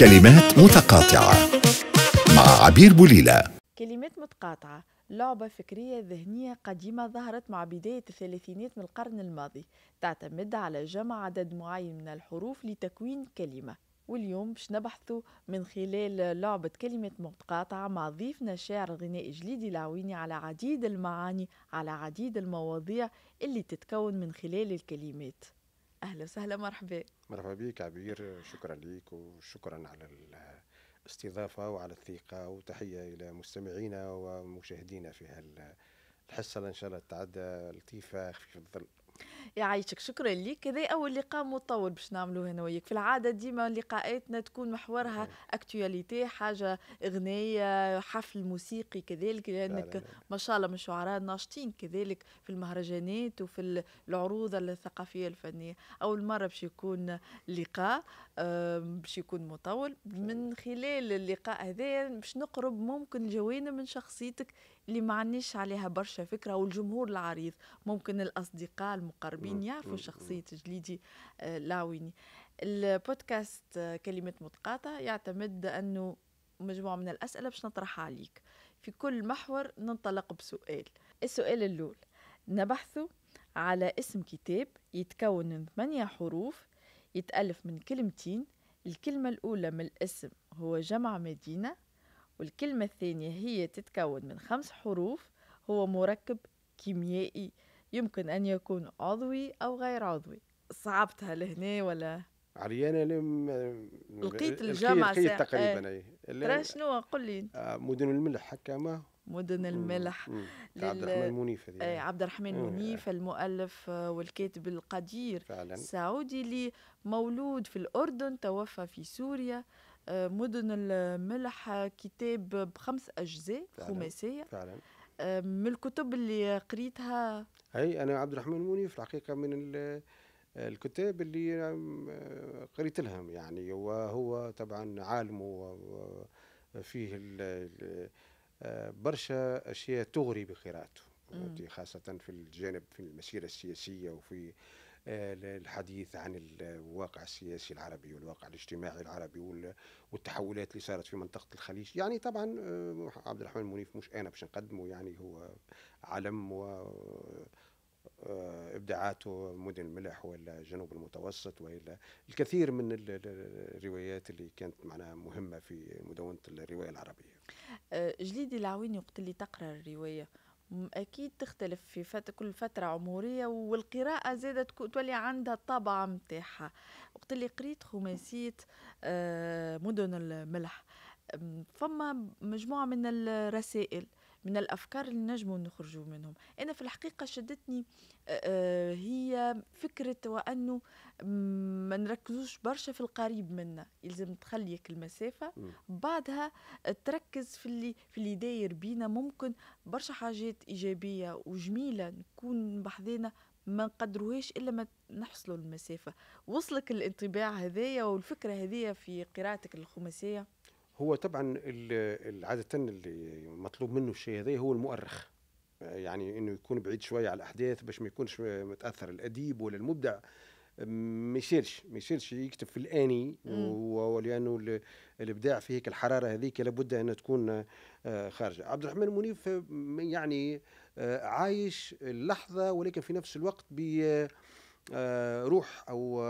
كلمات متقاطعة مع عبير بوليلة كلمات متقاطعة لعبة فكرية ذهنية قديمة ظهرت مع بداية الثلاثينات من القرن الماضي تعتمد على جمع عدد معين من الحروف لتكوين كلمة واليوم باش نبحثوا من خلال لعبة كلمة متقاطعة مع ضيفنا الشاعر الغنائي جليدي العويني على عديد المعاني على عديد المواضيع اللي تتكون من خلال الكلمات أهلا وسهلا مرحبا مرحبا بك عبير شكرا لك وشكرا على الاستضافة وعلى الثقة وتحية إلى مستمعينا ومشاهدينا في هالحصة إن شاء الله تعدى لطيفة خفيفة الظل يعيشك شكرا لك هذا اول لقاء مطول باش نعملوه انا وياك في العاده ديما لقاءاتنا تكون محورها اكتواليتي حاجه اغنيه حفل موسيقي كذلك لانك ما شاء الله من شعراء ناشطين كذلك في المهرجانات وفي العروض الثقافيه الفنيه اول مره باش يكون لقاء باش يكون مطول من خلال اللقاء هذا باش نقرب ممكن جوانب من شخصيتك اللي ما عنيش عليها برشا فكره والجمهور العريض ممكن الاصدقاء المقربين يعرفوا شخصيه جليدي آه، لاويني البودكاست آه، كلمات متقاطع يعتمد انه مجموعه من الاسئله باش نطرحها عليك في كل محور ننطلق بسؤال السؤال الاول نبحث على اسم كتاب يتكون من ثمانية حروف يتألف من كلمتين الكلمة الأولى من الاسم هو جمع مدينة والكلمة الثانية هي تتكون من خمس حروف هو مركب كيميائي يمكن أن يكون عضوي أو غير عضوي صعبتها لهنا ولا عريانة لم لقيت الجامعة لقيت تقريبا ايه. إيه. ترى شنو قل لي آه، مدن الملح حكامة مدن الملح لل... عبد الرحمن منيف دي. إيه، يعني. عبد الرحمن منيف آه. المؤلف والكاتب القدير فعلا. السعودي اللي مولود في الأردن توفى في سوريا آه، مدن الملح كتاب بخمس أجزاء خماسية فعلا. آه، من الكتب اللي قريتها هي أنا عبد الرحمن منيف الحقيقة من الكتاب اللي قريت لهم يعني وهو طبعا عالم وفيه برشا اشياء تغري بقراءته خاصه في الجانب في المسيره السياسيه وفي آه، الحديث عن الواقع السياسي العربي والواقع الاجتماعي العربي والتحولات اللي صارت في منطقة الخليج يعني طبعا آه، عبد الرحمن منيف مش أنا باش نقدمه يعني هو علم و آه، ابداعاته مدن الملح ولا جنوب المتوسط والا الكثير من الروايات اللي كانت معناها مهمه في مدونه الروايه العربيه. آه، جليدي العويني وقت اللي تقرا الروايه اكيد تختلف في فت... كل فتره عمريه والقراءه زادت تولي عندها الطابع نتاعها وقت اللي قريت خماسيه آه، مدن الملح فما مجموعه من الرسائل من الافكار اللي نجموا نخرجوا منهم انا في الحقيقه شدتني آه، آه، هي فكره وانه ما نركزوش برشا في القريب منا يلزم تخليك المسافه بعدها تركز في اللي في اللي داير بينا ممكن برشا حاجات ايجابيه وجميله نكون بحذينا ما نقدروهاش الا ما نحصلوا المسافه وصلك الانطباع هذايا والفكره هذيا في قراءتك الخماسيه هو طبعا عادة اللي مطلوب منه الشيء هذا هو المؤرخ يعني انه يكون بعيد شويه على الاحداث باش ما يكونش متاثر الاديب ولا المبدع ما يصيرش ما يصيرش يكتب في الاني ولانه الابداع في هيك الحراره هذيك لابد انها تكون آه، خارجه عبد الرحمن منيف آه، يعني آه، عايش اللحظه ولكن في نفس الوقت بروح او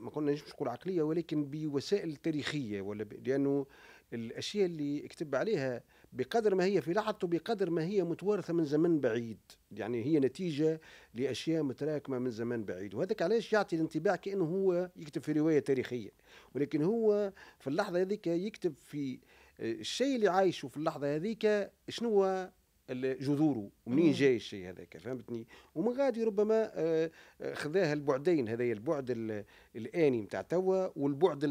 ما قلناش مش نقول عقليه ولكن بوسائل تاريخيه ولا ب... لانه الاشياء اللي كتب عليها بقدر ما هي في لحظته بقدر ما هي متوارثه من زمن بعيد يعني هي نتيجه لاشياء متراكمه من زمن بعيد وهذاك علاش يعطي الانطباع كانه هو يكتب في روايه تاريخيه ولكن هو في اللحظه هذيك يكتب في آه، الشيء اللي عايشه في اللحظه هذيك شنو جذوره ومنين جاي الشيء هذاك فهمتني ومن غادي ربما آه، آه، خذاها البعدين هذايا البعد الاني نتاع توا والبعد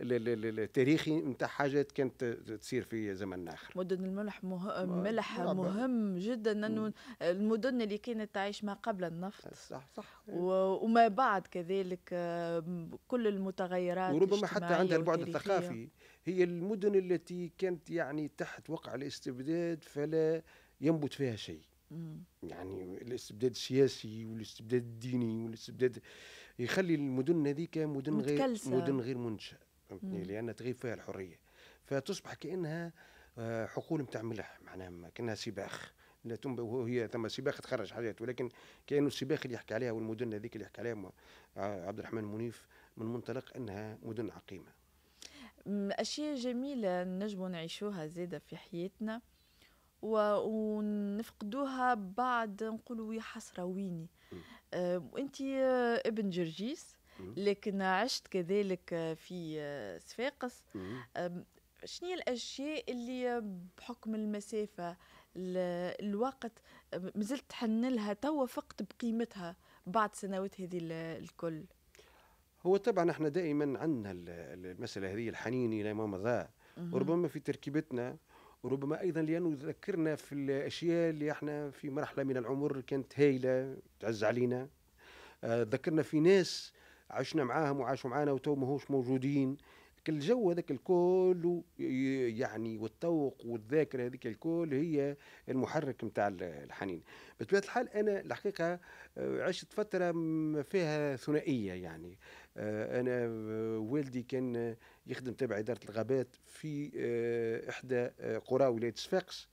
التاريخي نتاع حاجات كانت تصير في زمن اخر مدن الملح مه... آه، ملح مربع. نعم. مهم جدا انه المدن اللي كانت تعيش ما قبل النفط آه، صح صح و... وما بعد كذلك كل المتغيرات وربما حتى عندها البعد الثقافي هي المدن التي كانت يعني تحت وقع الاستبداد فلا ينبت فيها شيء يعني الاستبداد السياسي والاستبداد الديني والاستبداد يخلي المدن هذيك مدن غير مدن غير منشأة فهمتني لان تغيب فيها الحريه فتصبح كانها آه، حقول نتاع ملح معناها كانها سباخ لا وهي ثم سباخ تخرج حاجات ولكن كانه السباخ اللي يحكي عليها والمدن هذيك اللي يحكي عليها آه، عبد الرحمن منيف من منطلق انها مدن عقيمه اشياء جميله نجم نعيشوها زاده في حياتنا و... ونفقدوها بعد نقولوا يا حسره ويني آه وانت آه، ابن جرجيس لكن عشت كذلك في صفاقس شنو الاشياء اللي بحكم المسافه الوقت مازلت تحن لها توا فقت بقيمتها بعد سنوات هذه الكل هو طبعا احنا دائما عندنا المساله هذه الحنين الى ما مضى وربما في تركيبتنا وربما ايضا لانه ذكرنا في الاشياء اللي احنا في مرحله من العمر كانت هايله تعز علينا أه، ذكرنا في ناس عشنا معاهم وعاشوا معانا وتو ماهوش موجودين الجو هذاك الكل يعني والتوق والذاكره هذيك الكل هي المحرك نتاع الحنين بطبيعه الحال انا الحقيقه آه، عشت فتره فيها ثنائيه يعني آه، انا آه، والدي كان يخدم تبع اداره الغابات في احدى قرى ولايه صفاقس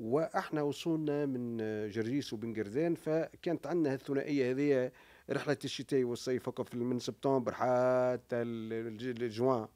واحنا وصولنا من جرجيس وبن فكانت عندنا الثنائيه هذه رحلة الشتاء والصيف فقط من سبتمبر حتى الجوان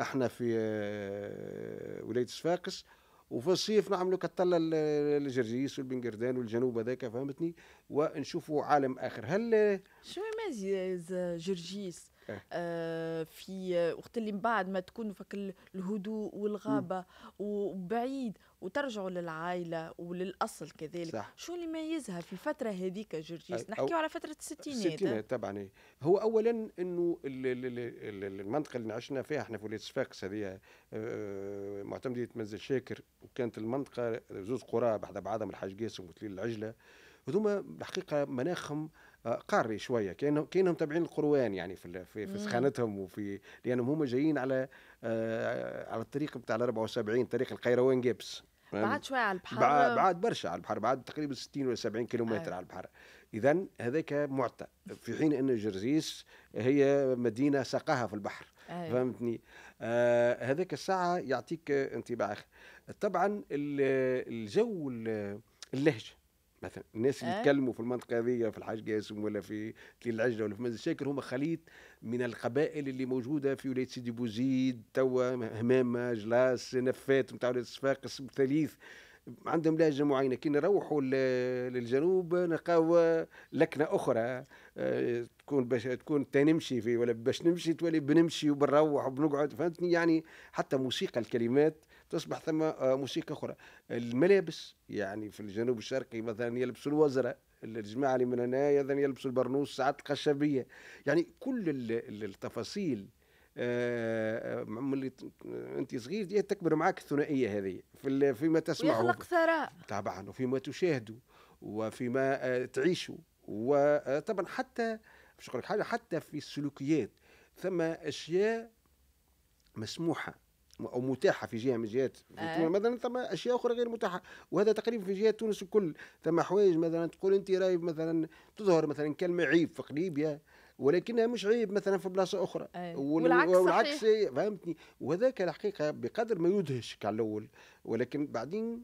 احنا في آه، ولاية صفاقس وفي الصيف نعملوا كتلة الجرجيس والبنجردان والجنوب هذاك فهمتني ونشوفوا عالم اخر هل شو يميز آه، جرجيس إيه. آه، في آه، وقت اللي من بعد ما تكونوا فك الهدوء والغابه وبعيد وترجعوا للعائله وللاصل كذلك صح. شو اللي يميزها في الفتره هذيك جرجيس نحكيو على فتره الستينات الستينات طبعا هو اولا انه المنطقه اللي عشنا فيها احنا في ولايه صفاقس هذه آه، معتمديه منزل شاكر وكانت المنطقه زوز قرى بعد بعضهم الحاج قاسم وتليل العجله هذوما الحقيقه مناخهم قاري شويه كانهم كانهم تابعين القروان يعني في في, في سخانتهم وفي لانهم هم جايين على آه، على الطريق بتاع ال 74 طريق القيروان جيبس بعد شويه على البحر بعد برشا على البحر بعد تقريبا 60 ولا 70 كيلومتر أيوة. على البحر اذا هذاك معتى في حين ان جرزيس هي مدينه ساقها في البحر أيوة. فهمتني آه هذاك الساعه يعطيك انطباع اخر طبعا الجو اللهجه مثلا الناس اللي إيه؟ يتكلموا في المنطقه هذه في الحاج قاسم ولا في تليل العجله ولا في منزل شاكر هم خليط من القبائل اللي موجوده في ولايه سيدي بوزيد توا همامه جلاس نفات نتاع ولايه صفاقس ثليث عندهم لهجه معينه كي نروحوا للجنوب نلقاو لكنه اخرى آه، تكون باش تكون تنمشي في ولا باش نمشي تولي بنمشي وبنروح وبنقعد فهمتني يعني حتى موسيقى الكلمات تصبح ثم آه، موسيقى أخرى الملابس يعني في الجنوب الشرقي مثلا يلبسوا الوزرة الجماعة اللي من هنا يلبسوا البرنوس ساعات القشبيه يعني كل التفاصيل ملي آه، آه، انت صغير دي تكبر معاك الثنائيه هذه في فيما تسمعه ويخلق ثراء طبعا وفيما تشاهده وفيما تعيشه وطبعا حتى باش حاجه حتى في السلوكيات ثم اشياء مسموحه او متاحه في جهه من جهات آه. مثلا ثم اشياء اخرى غير متاحه وهذا تقريبا في جهات تونس الكل ثم حوايج مثلا تقول انت راي مثلا تظهر مثلا كلمه عيب في قليبيا ولكنها مش عيب مثلا في بلاصه اخرى أيه. والعكس, والعكس فهمتني وهذاك الحقيقه بقدر ما يدهشك على الاول ولكن بعدين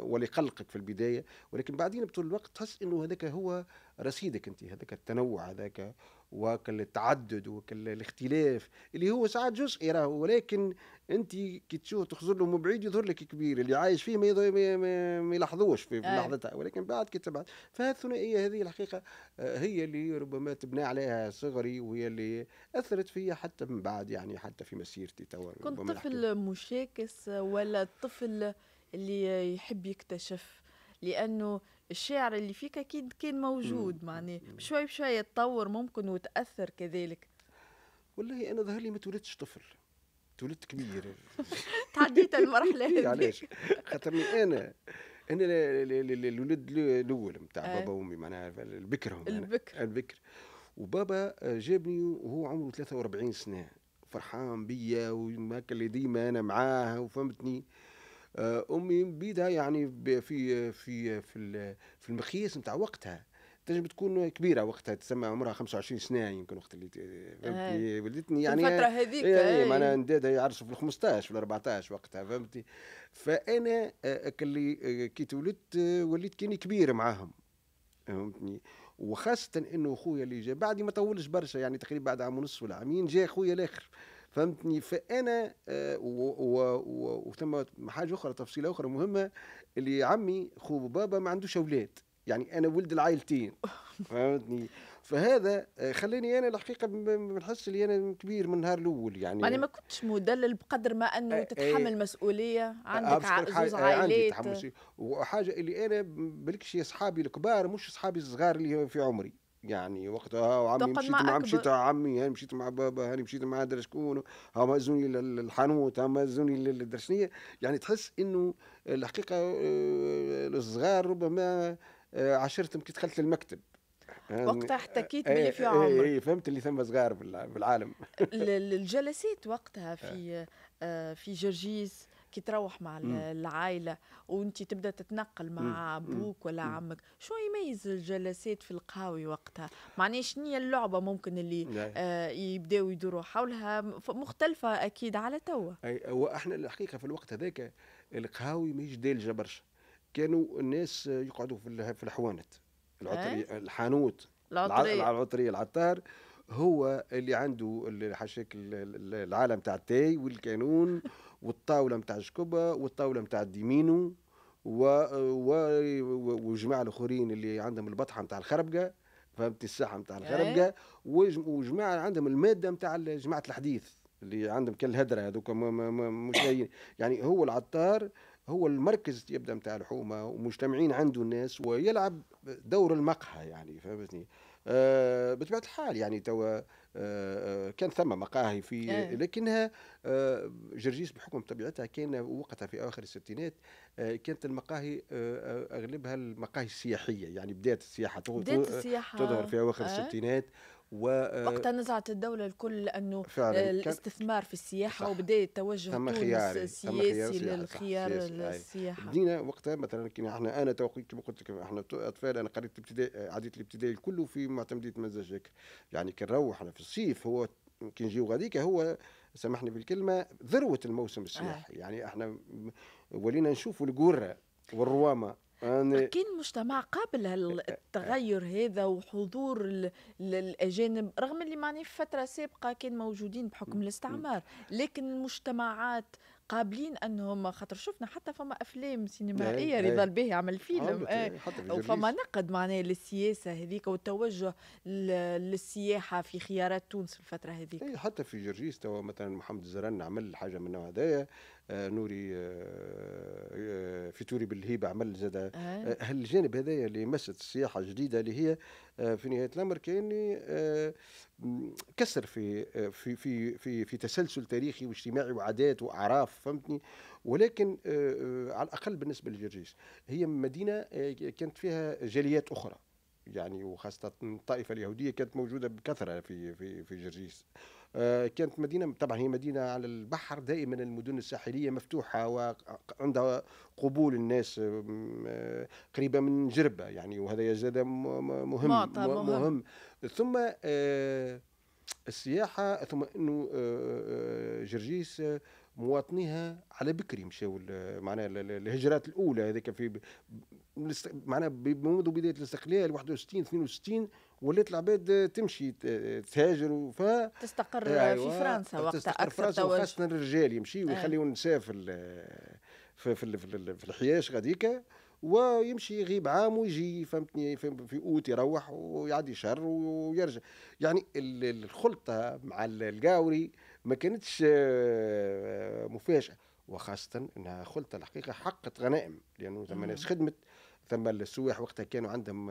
وليقلقك في البدايه ولكن بعدين بطول الوقت تحس انه هذاك هو رصيدك انت هذاك التنوع هذاك وكل التعدد وكل الاختلاف اللي هو ساعات جزئي راهو ولكن انت كي تشوف تخزر له من بعيد يظهر لك كبير اللي عايش فيه ما يلاحظوش في آه. لحظتها ولكن بعد كي تبعد فالثنائيه هذه الحقيقه آه، هي اللي ربما تبنى عليها صغري وهي اللي اثرت فيا حتى من بعد يعني حتى في مسيرتي توا كنت طفل مشاكس ولا طفل اللي يحب يكتشف لانه الشاعر اللي فيك اكيد كان موجود معني بشوي بشوي تطور ممكن وتاثر كذلك والله انا ظهر لي ما تولدتش طفل تولدت كبير تعديت المرحله يعني هذه علاش خاطرني انا انا الولد الاول نتاع آه. بابا وامي معناها البكرهم يعني البكر البكر وبابا جابني وهو عمره 43 سنه فرحان بيا وماك اللي ديما انا معاه وفهمتني آه، امي بيدها يعني في في في في المقياس نتاع وقتها تنجم تكون كبيره وقتها تسمى عمرها 25 سنه يمكن وقت اللي فهمتني آه. ولدتني يعني الفتره هذيك اي آه. معناها ندادها يعرسوا في ال 15 ولا 14 وقتها فهمتي فانا اللي كي تولدت وليت كاني كبير معاهم فهمتني وخاصه انه خويا اللي جا بعدي ما طولش برشا يعني تقريبا بعد عام ونص ولا عامين جا خويا الاخر فهمتني فانا آه، وثم حاجه اخرى تفصيله اخرى مهمه اللي عمي خو بابا ما عندوش اولاد يعني انا ولد العائلتين فهمتني فهذا آه، خلاني انا الحقيقه بنحس اللي انا كبير من النهار الاول يعني يعني ما كنتش مدلل بقدر ما انه آه، تتحمل مسؤوليه عندك زوز عائلات عندي تحمل وحاجه اللي انا بالكش اصحابي الكبار مش اصحابي الصغار اللي في عمري يعني وقتها آه، وعمي مشيت مع مشيت مع عمي هاني مشيت مع بابا هاني مشيت مع درا شكون همزوني للحانوت همزوني للدرشنيه يعني تحس انه الحقيقه آه، الصغار ربما آه، عشرتهم كي دخلت المكتب يعني، وقتها احتكيت باللي في عمر اي فهمت اللي ثم صغار بالعالم الجلسات وقتها في في جرجيس كي تروح مع مم. العائلة وانت تبدا تتنقل مع مم. ابوك ولا مم. عمك شو يميز الجلسات في القهاوي وقتها معناها شنو اللعبة ممكن اللي آه يبداو يدوروا حولها مختلفة اكيد على توا هو احنا الحقيقة في الوقت هذاك القهاوي ماهيش دالجة برشا كانوا الناس يقعدوا في الحوانت العطري الحانوت العطرية العطرية العطار هو اللي عنده حشاك العالم تاع التاي والكانون والطاوله نتاع الشكبه والطاوله نتاع الديمينو و... و... وجماعه الاخرين اللي عندهم البطحه نتاع الخربقه فهمت الساحه نتاع إيه. الخربقه وجماعه عندهم الماده نتاع جماعه الحديث اللي عندهم كل هدره هذوك مش يعني هو العطار هو المركز يبدا نتاع الحومه ومجتمعين عنده الناس ويلعب دور المقهى يعني فهمتني آه، بطبيعه الحال يعني توا آه، آه، كان ثم مقاهي في إيه. لكنها جرجيس بحكم طبيعتها كان وقتها في اواخر الستينات كانت المقاهي اغلبها المقاهي السياحيه يعني بدات السياحه بدات السياحه تظهر في اواخر إيه. الستينات و آه، وقتها نزعت الدولة الكل أنه الاستثمار في السياحة وبدأ التوجه تم خيار السياسي للخيار السياحة بدينا وقتها مثلا كنا احنا أنا كما قلت لك احنا أطفال أنا قريت الابتدائي عديت الابتدائي كله في معتمدية مزاجك يعني كي نروح احنا في الصيف هو كي نجيو غاديك هو سامحني بالكلمة ذروة الموسم السياحي آه. يعني احنا ولينا نشوفوا القرى والروامه يعني كان المجتمع قابل للتغير هذا وحضور الاجانب رغم اللي معناه في فتره سابقه كان موجودين بحكم الاستعمار لكن المجتمعات قابلين انهم خاطر شفنا حتى فما افلام سينمائيه إيه، إيه. رضا الباهي عمل فيلم إيه. وفما نقد معناه للسياسه هذيك والتوجه للسياحه في خيارات تونس في الفتره هذيك حتى في جرجيس توا مثلا محمد الزرن عمل حاجه من النوع هذايا نوري آه، آه، توري بالهيبه عمل زاد هالجانب آه. هذايا اللي مست السياحه الجديده اللي هي في نهايه الامر كاني كسر في في في في في تسلسل تاريخي واجتماعي وعادات واعراف فهمتني ولكن على الاقل بالنسبه لجرجيس هي مدينه كانت فيها جاليات اخرى يعني وخاصه الطائفه اليهوديه كانت موجوده بكثره في في في جرجيس آه، كانت مدينه طبعا هي مدينه على البحر دائما المدن الساحليه مفتوحه وعندها قبول الناس آه، آه، قريبه من جربه يعني وهذا زاد مهم مهم, مهم ثم السياحه ثم انه جرجيس مواطنيها على بكري مشاو معناها الهجرات الاولى هذيك في معناها منذ بدايه الاستقلال 61 62 ولات العباد تمشي تهاجر وف تستقر أيوة. في فرنسا وقتها اكثر فرنسا وخاصه الرجال يمشيوا يخليوا النساء في في في, الحياش غاديكا ويمشي يغيب عام ويجي فهمتني في اوت يروح ويعدي شهر ويرجع يعني الخلطه مع القاوري ما كانتش آه، مفاجاه وخاصه انها خلطه الحقيقه حقت غنائم لانه يعني زمان خدمت ثم السواح وقتها كانوا عندهم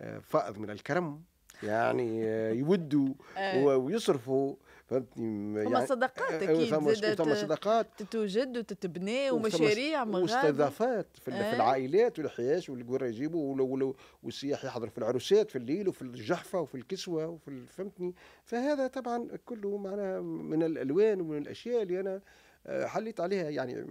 آه، فائض من الكرم يعني آه، يودوا آه. ويصرفوا فهمتني يعني صدقات صداقات اكيد فما صدقات تتوجد وتتبنى ومشاريع مستضافات في, آه. في العائلات والحياش والقرى يجيبوا والسياح يحضروا في العروسات في الليل وفي الجحفه وفي الكسوه وفي فهمتني فهذا طبعا كله معناها من الالوان ومن الاشياء اللي انا حليت عليها يعني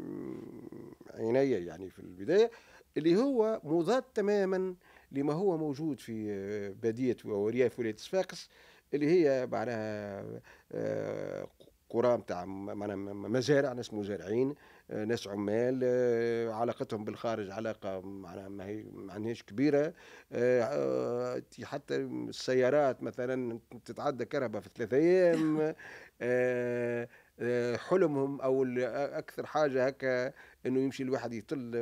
عينيا يعني في البدايه اللي هو مضاد تماما لما هو موجود في آه، بادية ورياف ولاية صفاقس اللي هي معناها آه، قرى نتاع مزارع ناس مزارعين آه، ناس عمال علاقتهم بالخارج علاقه معناها ما هي ما عندهاش كبيره حتى السيارات مثلا تتعدى كهرباء في ثلاثة ايام حلمهم او اكثر حاجه هكا انه يمشي الواحد يطل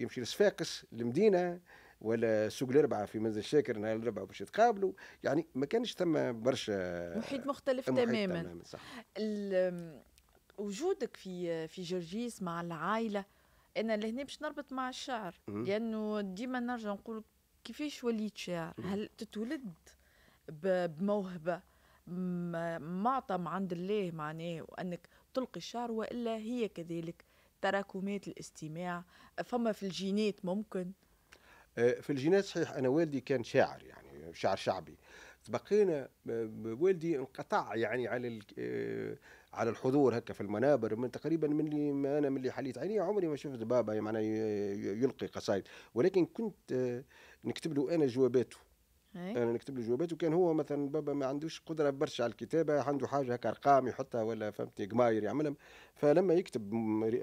يمشي لصفاقس المدينه ولا سوق الاربعه في منزل شاكر نهار الاربعه باش يتقابلوا يعني ما كانش ثم برشا محيط مختلف محيط تماما, تماماً صح. وجودك في في جرجيس مع العائله انا لهنا باش نربط مع الشعر لانه ديما نرجع نقول كيفاش وليت شاعر هل تتولد بموهبه معطى عند الله معناه وانك تلقي الشعر والا هي كذلك تراكمات الاستماع فما في الجينات ممكن آه، في الجينات صحيح انا والدي كان شاعر يعني شاعر شعبي بقينا والدي انقطع يعني على آه، على الحضور هكا في المنابر من تقريبا من اللي ما انا من اللي حليت عيني عمري ما شفت بابا يعني يلقي قصائد ولكن كنت آه، نكتب له انا جواباته إيه. انا نكتب له جوابات وكان هو مثلا بابا ما عندوش قدره برشا على الكتابه عنده حاجه هكا ارقام يحطها ولا فهمتني قماير يعملهم فلما يكتب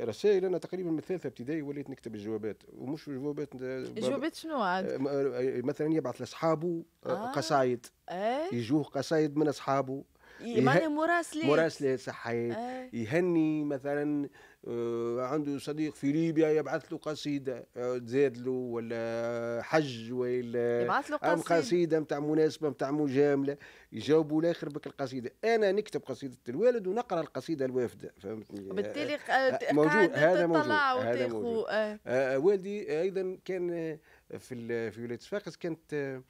رسائل انا تقريبا من ثالثه ابتدائي وليت نكتب الجوابات ومش جوابات آه، الجوابات شنو عاد؟ آه، آه، مثلا يبعث لاصحابه آه. قصايد آه. يجوه قصايد من اصحابه يماني مراسلات مراسلات صحيت آه. يهني مثلا آه، عنده صديق في ليبيا يبعث له قصيده تزاد آه، له ولا حج ولا يبعث له قصيده قصيده نتاع مناسبه نتاع مجامله يجاوبوا الاخر بك القصيده انا نكتب قصيده الوالد ونقرا القصيده الوافده فهمتني آه، بالتالي موجود هذا موجود هذا موجود آه. آه والدي ايضا كان في في ولايه صفاقس كانت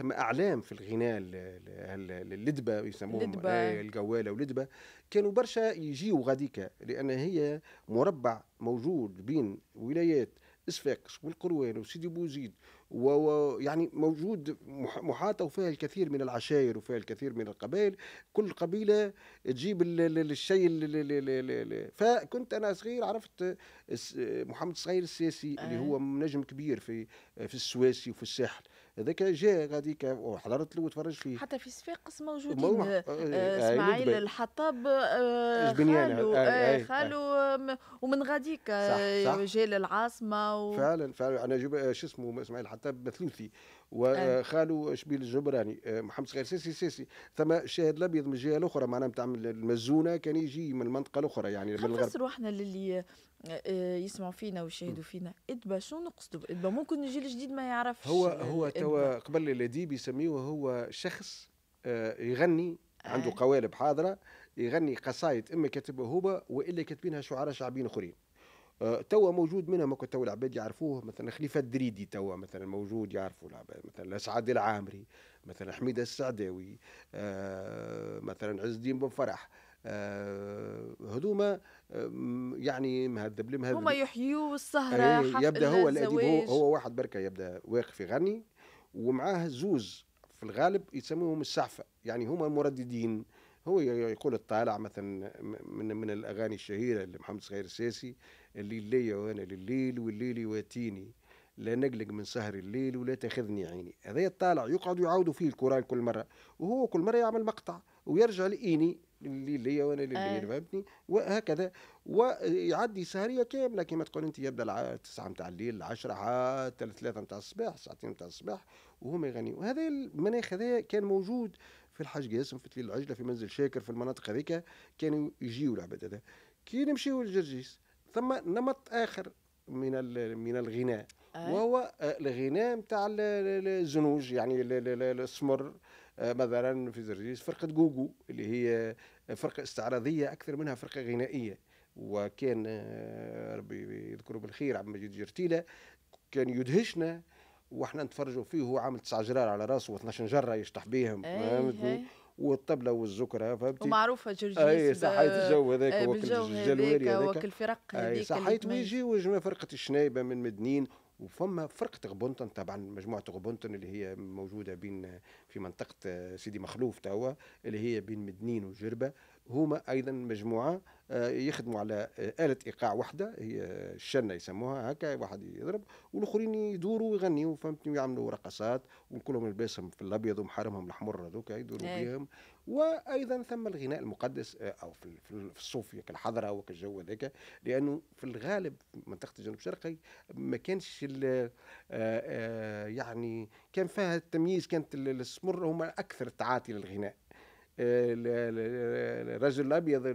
ثم اعلام في الغناء اللدبه يسموهم آه، الجواله ولدبه كانوا برشا يجيو غاديكا لان هي مربع موجود بين ولايات صفاقس والقروان وسيدي بوزيد ويعني موجود محاطه وفيها الكثير من العشائر وفيها الكثير من القبائل كل قبيله تجيب الشيء فكنت انا صغير عرفت محمد الصغير السياسي اللي آه. هو نجم كبير في في السواسي وفي الساحل هذاك جاء غاديك وحضرت له وتفرج فيه حتى في صفاقس موجودين آه،, آه،, آه،, آه اسماعيل آه الحطاب آه خالو آه خالو ومن غاديك جاء للعاصمه و... فعلا فعلا انا جب... شو اسمه اسماعيل الحطاب مثلوثي وخالو شبيل الجبراني محمد صغير سيسي سيسي ثم الشاهد الابيض من الجهه الاخرى معناها نتاع المزونه كان يجي من المنطقه الاخرى يعني من الغرب نفسروا احنا للي آه، يسمعوا فينا ويشاهدوا فينا ادبا شنو نقصدوا ادبا ممكن الجيل الجديد ما يعرفش هو آه، هو توا قبل الاديب يسميوه هو شخص آه، يغني عنده قوالب حاضره يغني قصايد اما كاتبها هو والا كاتبينها شعراء شعبيين اخرين توا موجود منهم ما توا العباد يعرفوه مثلا خليفه الدريدي توا مثلا موجود يعرفوا العباد مثلا سعد العامري مثلا حميد السعداوي مثلا عز الدين بن فرح هذوما آه، آه، يعني مهذب لمهذب هما يحيوا السهره إيه، حفل يبدا هو الاديب هو, هو واحد بركه يبدا واقف يغني ومعاه زوز في الغالب يسموهم السعفه يعني هما مرددين هو يقول الطالع مثلا من من الاغاني الشهيره لمحمد صغير الساسي اللي ليا وانا لليل والليل يواتيني لا نقلق من سهر الليل ولا تاخذني عيني هذا الطالع يقعد يعاودوا فيه الكوران كل مره وهو كل مره يعمل مقطع ويرجع لإيني اللي ليا وانا اللي آه. فهمتني وهكذا ويعدي سهريه كامله كما تقول انت يبدا الع... 9 نتاع الليل 10 حتى الثلاثة نتاع الصباح ساعتين نتاع الصباح وهم يغنيوا هذا المناخ هذا كان موجود في الحاج قاسم في تليل العجله في منزل شاكر في المناطق هذيك كانوا يجيو العباد هذا كي نمشيو للجرجيس ثم نمط اخر من من الغناء آه. وهو آه، الغناء نتاع الزنوج يعني السمر آه، مثلا في زرجيس فرقه جوجو اللي هي آه، فرقه استعراضيه اكثر منها فرقه غنائيه وكان آه، ربي يذكره بالخير عبد المجيد جرتيله كان يدهشنا واحنا نتفرجوا فيه هو عامل تسع جرار على راسه و12 جره يشطح بيهم إيه، فهمتني إيه. والطبلة والزكرة فهمتي ومعروفة جرجيس اي صحيت الجو هذاك وكل الجوالي هذاك وكل الفرق هذيك صحيت ويجي وجمع فرقة الشنايبة من مدنين وفما فرقه غبونتن طبعا مجموعه غبونتن اللي هي موجوده بين في منطقه سيدي مخلوف توا اللي هي بين مدنين وجربه هما ايضا مجموعه آه، يخدموا على آه، آلة إيقاع واحدة هي الشنة يسموها هكا واحد يضرب والآخرين يدوروا ويغنيوا فهمتني ويعملوا رقصات وكلهم لباسهم في الأبيض ومحارمهم الأحمر هذوك يدوروا إيه. بهم وايضا ثم الغناء المقدس آه، او في الصوفيه كالحضره وكالجو هذاك لانه في الغالب منطقه الجنوب الشرقي ما كانش يعني كان فيها التمييز كانت السمر هما اكثر تعاطي للغناء الرجل الابيض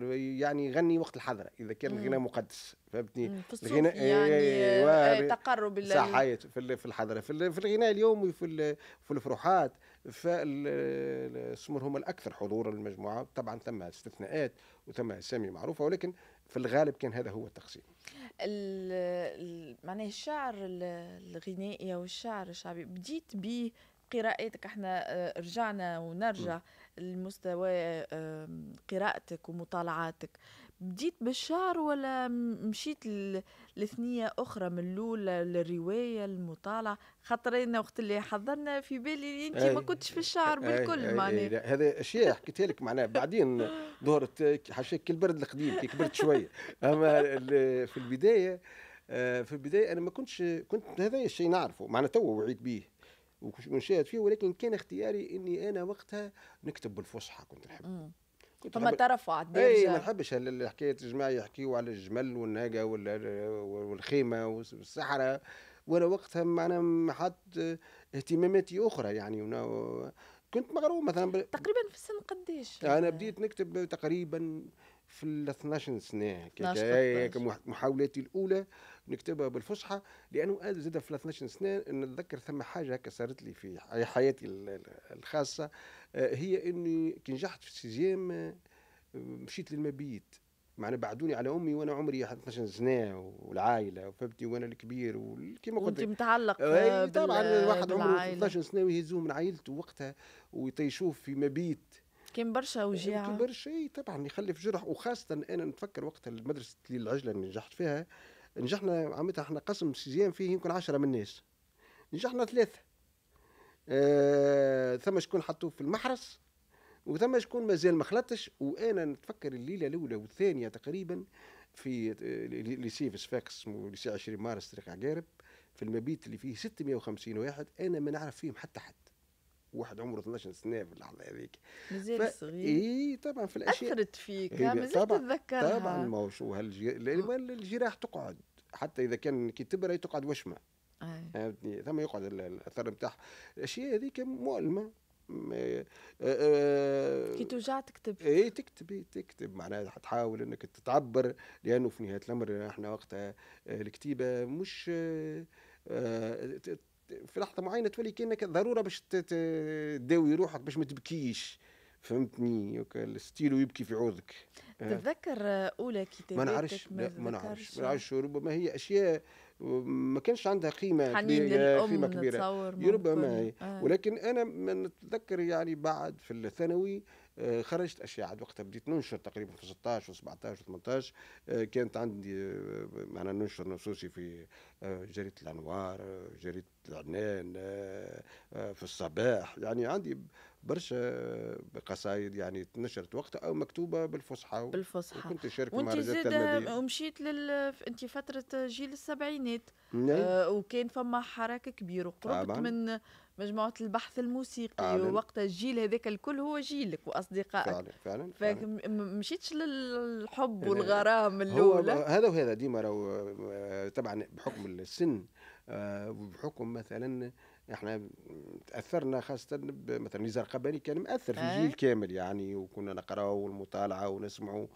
يعني يغني وقت الحضره اذا كان الغناء مقدس فهمتني الغناء إيه، يعني إيه، آه، تقرب صحيت في الحضره في الغناء اليومي في في الفروحات فالسمر هم الاكثر حضورا للمجموعه طبعا ثم استثناءات وثم اسامي معروفه ولكن في الغالب كان هذا هو التقسيم معناها الشعر الغنائي او الشعر الشعبي بديت به قراءاتك احنا آه، رجعنا ونرجع لمستوى قراءتك ومطالعاتك بديت بالشعر ولا مشيت لثنية أخرى من الأولى للرواية المطالعة خاطر وقت اللي حضرنا في بالي أنت ما كنتش في الشعر بالكل معناها هذا أشياء حكيتها لك معناها بعدين ظهرت حاشاك البرد القديم كي كبرت شوية أما في البداية آه، في البداية أنا ما كنتش كنت هذا الشيء نعرفه معناها تو وعيت به ونشاهد فيه ولكن كان اختياري اني انا وقتها نكتب بالفصحى كنت نحب كنت فما ترفع اي ما نحبش الحكايه الجماعه يحكيوا على الجمل والناقه والخيمه والصحراء وانا وقتها معنا حد اهتماماتي اخرى يعني كنت مغروم مثلا ب... تقريبا في السن قديش انا بديت نكتب تقريبا في ال 12 سنه كمحاولاتي الاولى نكتبها بالفصحى لانه هذا زاد في 13 سنه نتذكر ثم حاجه هكا صارت لي في حياتي الخاصه آه، هي اني كي نجحت في السيزيام آه، مشيت للمبيت معنا بعدوني على امي وانا عمري 12 سنه والعائله وفهمتي وانا الكبير وكما قلت وانت متعلق آه، طبعا الواحد عمره 12 سنه ويهزوه من عائلته وقتها ويطيشوه في مبيت كان برشا وجيعه كان برشا طبعا يخلف جرح وخاصه انا نتفكر وقتها مدرسه العجله اللي نجحت فيها نجحنا عملتها احنا قسم سيزيام فيه يمكن عشرة من الناس نجحنا ثلاثة آه ثم شكون حطوه في المحرس وثم شكون مازال ما خلطش وانا نتفكر الليله الاولى والثانيه تقريبا في آه، ليسي في سفاكس اسمه ليسي 20 مارس طريق عقارب في المبيت اللي فيه 650 واحد انا ما نعرف فيهم حتى حد واحد عمره 12 سنه في اللحظه هذيك مازال ف... صغير اي طبعا في الاشياء اثرت فيك مازال تتذكرها طبعا ما هو شو هالجراح الجراح تقعد حتى اذا كان كي تبرى تقعد وشمه آه. فهمتني ثم يقعد الاثر نتاعها الاشياء هذيك مؤلمه آه،, آه،, آه كي توجع تكتب اي تكتب اي تكتب معناها تحاول انك تتعبر لانه في نهايه الامر احنا وقتها الكتيبه مش آه في لحظه معينه تولي كانك ضروره باش تداوي روحك باش ما تبكيش فهمتني الستيلو يبكي في عوضك آه. تتذكر اولى كتاباتك ما نعرفش ما نعرفش ما نعرفش ربما هي اشياء ما كانش عندها قيمه كبيره قيمه كبيره ربما هي آه. ولكن انا نتذكر يعني بعد في الثانوي آه آه، خرجت اشياء عاد وقتها بديت ننشر تقريبا في 16 و17 و18 كانت عندي آه، معنا ننشر نصوصي في آه، جريده الانوار جريده العنان في الصباح يعني عندي برشا قصايد يعني تنشرت وقتها او مكتوبه بالفصحى بالفصحى وكنت شارك وانت زاد ومشيت لل انت فتره جيل السبعينات نعم. آه وكان فما حراك كبير وقربت من مجموعه البحث الموسيقي فعلا. ووقت الجيل هذاك الكل هو جيلك واصدقائك فعلا فعلا, فعلا. فمشيتش للحب والغرام الاولى هذا وهذا ديما راهو آه، طبعا بحكم السن آه، وبحكم مثلا احنا تاثرنا خاصه مثلا نزار قباني كان مؤثر في الجيل كامل يعني وكنا نقراو والمطالعه ونسمعوا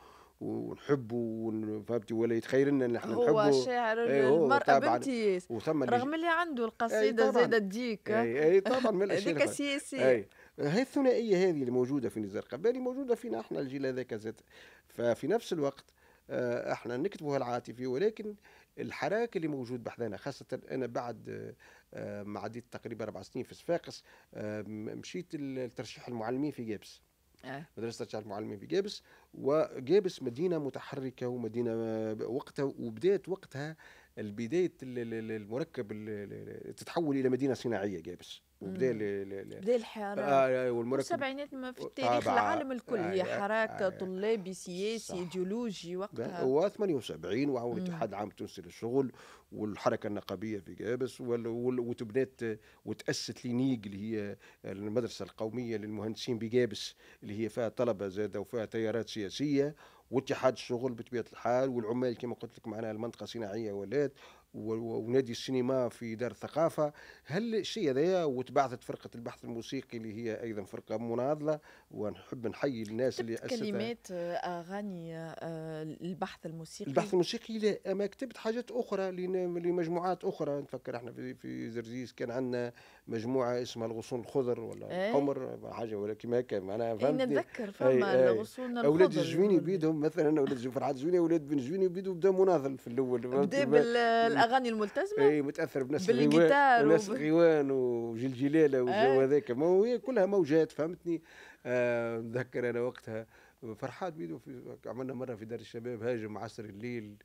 ونحبه فهمتي ولا يتخيل لنا ان احنا نحبه هو شاعر ايه المرأة بنتي رغم اللي عنده القصيدة زاد الديك اي اي طبعا من الاشياء هذيك اي هي الثنائية هذه اللي موجودة في نزار قباني موجودة فينا احنا الجيل هذاك زاد ففي نفس الوقت آه، احنا نكتبوها العاطفي ولكن الحراك اللي موجود بحذانا خاصة أنا بعد آه، ما عديت تقريبا أربع سنين في صفاقس آه، مشيت لترشيح المعلمين في جابس آه. مدرسه الشعب المعلمين في جابس وجابس مدينه متحركه ومدينه آه، وقتها وبدات وقتها البدايه المركب اللي تتحول الى مدينه صناعيه جابس وبدا بدا الحراك آه, آه، والمركب السبعينات في التاريخ آه العالم الكل آه،, آه حراك آه طلابي سياسي ايديولوجي وقتها و 78 وعاون الاتحاد العام التونسي للشغل والحركه النقابيه في جابس وتبنات وتاسست لينيج اللي هي المدرسه القوميه للمهندسين بجابس اللي هي فيها طلبه زاده وفيها تيارات سياسيه واتحاد الشغل بطبيعه الحال والعمال كما قلت لك معنا المنطقه صناعيه ولات ونادي السينما في دار الثقافة هل الشيء هذايا وتبعثت فرقة البحث الموسيقي اللي هي أيضا فرقة مناضلة ونحب نحيي الناس اللي أسستها كلمات آه، أغاني آه، البحث الموسيقي البحث الموسيقي لا أما كتبت حاجات أخرى لمجموعات أخرى نفكر احنا في, في كان عندنا مجموعة اسمها الغصون الخضر ولا ايه؟ الحمر حاجة ولا كما كان معناها إيه، فهمتني نتذكر إيه، فما إيه. الغصون الخضر أولاد الزويني بيدهم مثلا أولاد فرحات الزويني أولاد بن الزويني بيدهم بدا مناضل في الأول بدا بال بالاغاني الملتزمه اي متاثر بناس الغيوان وناس الغيوان وجلجلاله والجو إيه. هذاك ما كلها موجات فهمتني آه نتذكر انا وقتها فرحات بيدو عملنا مره في دار الشباب هاجم عصر الليل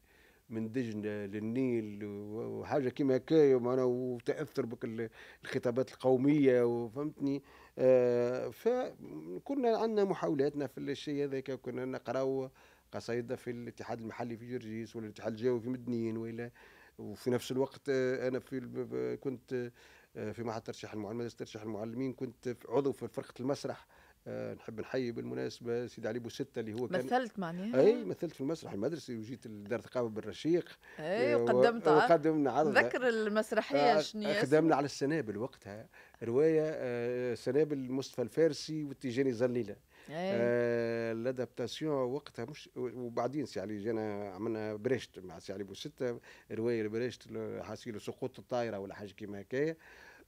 من دجنه للنيل وحاجه كيما هكايا معناها وتاثر بك الخطابات القوميه وفهمتني آه فكنا عندنا محاولاتنا في الشيء هذاك كنا نقراو قصيده في الاتحاد المحلي في جرجيس والاتحاد الجوي في مدنين والى وفي نفس الوقت آه، انا في كنت آه، في معهد ترشيح المعلمين مدرسه ترشيح المعلمين كنت عضو في فرقه المسرح آه، نحب نحيي بالمناسبه سيدي علي بوستة اللي هو كان مثلت معناها اي مثلت في المسرح المدرسي وجيت لدار الثقافه بالرشيق اي وقدمت وقدمنا عرض ذكر المسرحيه شنو قدمنا على السنابل وقتها روايه آه سنابل مصطفى الفارسي والتيجاني زليله إيه. آه لادابتاسيون وقتها مش وبعدين سي علي جينا عملنا بريشت مع سي علي بوستة روايه بريشت حاسيلو سقوط الطائره ولا حاجه كيما هكايا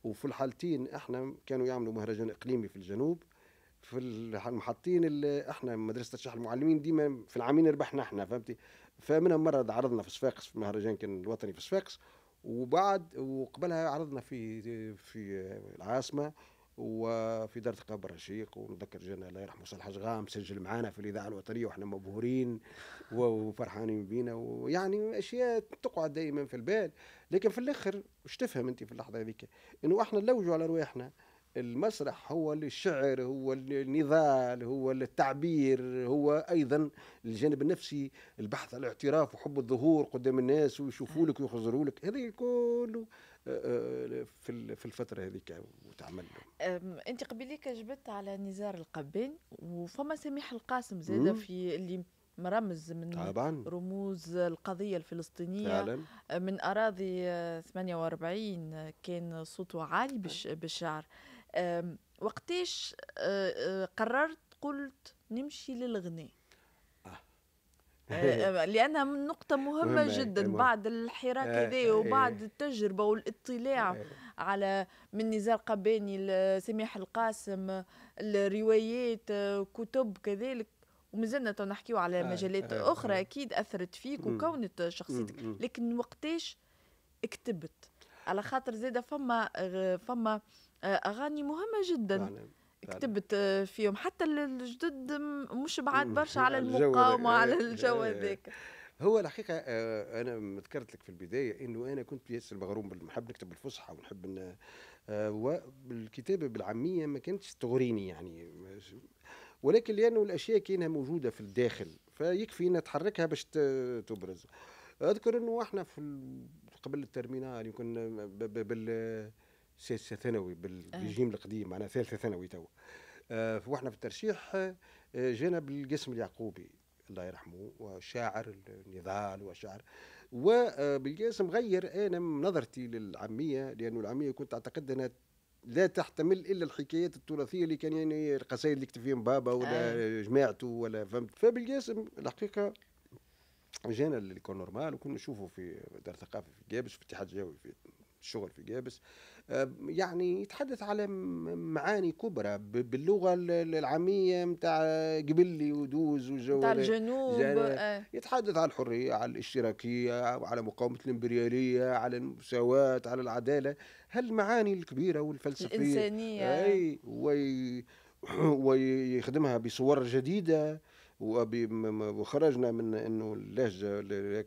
وفي الحالتين احنا كانوا يعملوا مهرجان اقليمي في الجنوب في المحطين احنا مدرسه تشريح المعلمين ديما في العامين ربحنا احنا فهمتي فمنها مره عرضنا في صفاقس في مهرجان كان الوطني في صفاقس وبعد وقبلها عرضنا في في العاصمه وفي دار ثقة الرشيق ونذكر جانا الله يرحمه صالح غام سجل معنا في الإذاعة الوطنية وإحنا مبهورين وفرحانين بينا ويعني أشياء تقعد دائما في البال لكن في الآخر وش تفهم أنت في اللحظة هذيك إنه إحنا نلوجوا على رواحنا المسرح هو الشعر هو النضال هو التعبير هو ايضا الجانب النفسي البحث عن الاعتراف وحب الظهور قدام الناس ويشوفوا لك ويخزروا لك هذا كله في في الفتره هذيك وتعمل له انت قبيليك جبت على نزار القباني وفما سميح القاسم زاده في اللي مرمز من طبعا. رموز القضية الفلسطينية فعلا. من أراضي 48 كان صوته عالي بالشعر وقتاش أه، أه، قررت قلت نمشي للغناء آه، لانها نقطه مهمه, مهمة جدا مهمة. أيوة. بعد الحراك هذا آه، آه، وبعد إيه. التجربه والاطلاع على من نزار قباني لسماح القاسم الروايات كتب كذلك ومازلنا تو نحكيو على مجالات اخرى اكيد اثرت فيك وكونت شخصيتك لكن وقتاش كتبت على خاطر زاده فما فما اغاني مهمه جدا نعم. كتبت فيهم حتى الجدد مش بعاد برشا على المقاومه على الجو هذاك هو الحقيقه آه، انا ذكرت لك في البدايه انه انا كنت ياسر مغروم بالمحب نكتب بالفصحى ونحب آه، والكتابه بالعاميه ما كانتش تغريني يعني ولكن لانه الاشياء كانها موجوده في الداخل فيكفي تحركها باش تبرز اذكر انه احنا في قبل الترمينال يمكن بال سادسه ثانوي آه. بالريجيم القديم معناها ثالثه ثانوي توا آه واحنا في الترشيح آه، جينا بالقسم اليعقوبي الله يرحمه وشاعر النضال وشاعر وبالقاسم آه، غير انا نظرتي للعاميه لانه العاميه كنت اعتقد انها لا تحتمل الا الحكايات التراثيه اللي كان يعني القصائد اللي كتب فيهم بابا ولا آه. جماعته ولا فهمت فبالقاسم الحقيقه جانا الكون نورمال وكنا نشوفه في دار ثقافه في جابس في اتحاد جوي في الشغل في جابس آه، يعني يتحدث على معاني كبرى باللغه العاميه نتاع قبلي ودوز وجو الجنوب آه. يتحدث على الحريه على الاشتراكيه وعلى مقاومه الامبرياليه على المساواه على العداله هالمعاني الكبيره والفلسفيه الانسانيه اي ويخدمها بصور جديده وخرجنا من انه اللهجه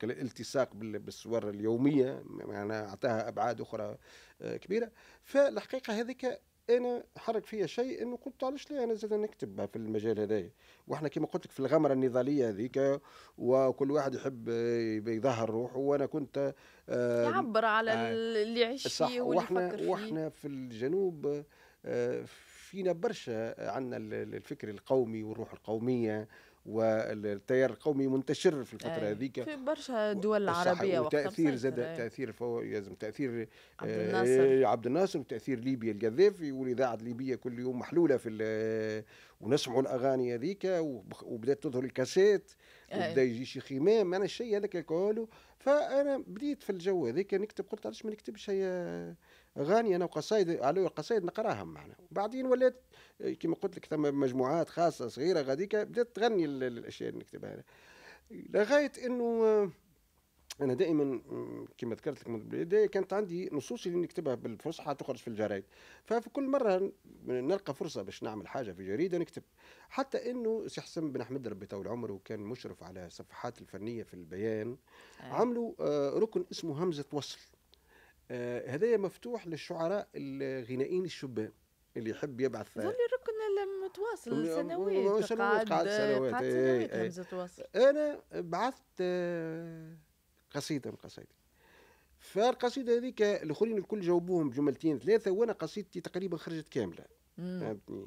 الالتصاق بالصور اليوميه معناها اعطاها ابعاد اخرى آه، كبيره فالحقيقه هذيك انا حرك فيا شيء انه قلت علاش لا انا زاد نكتب في المجال هذايا واحنا كما قلت لك في الغمره النضاليه هذيك وكل واحد يحب آه، يظهر روحه وانا كنت آه، يعبر على آه اللي يعيش فيه واللي واحنا يفكر فيه واحنا في الجنوب آه فينا برشا عندنا الفكر القومي والروح القوميه والتيار القومي منتشر في الفتره أيه. هذيك في برشا دول العربيه وتاثير زاد أيه. تاثير فهو يلزم تاثير عبد آه، الناصر عبد الناصر وتاثير ليبيا القذافي والاذاعه الليبيه كل يوم محلوله في آه، ونسمعوا الاغاني هذيك وبدات تظهر الكاسات بدا يجي شي خمام انا الشيء هذاك الكولو فانا بديت في الجو هذاك نكتب قلت علاش ما نكتبش هي اغاني انا وقصائد على القصائد نقراهم معنا وبعدين ولات كما قلت لك ثم مجموعات خاصه صغيره غاديك بدات تغني الاشياء اللي نكتبها لغايه انه انا دائما كما ذكرت لك من البدايه كانت عندي نصوص اللي نكتبها بالفصحى تخرج في الجرايد ففي كل مره نلقى فرصه باش نعمل حاجه في جريده نكتب حتى انه سي حسن بن احمد ربي طول عمره وكان مشرف على الصفحات الفنيه في البيان عملوا آه، ركن اسمه همزه وصل آه، هذايا مفتوح للشعراء الغنائيين الشبان اللي يحب يبعث ظل الركن متواصل سنوات سنوات قعد سنوات, قعد سنوات إيه، إيه. همزه وصل انا بعثت آه، قصيده من قصائدي فالقصيده هذيك الاخرين الكل جاوبوهم بجملتين ثلاثه وانا قصيدتي تقريبا خرجت كامله فهمتني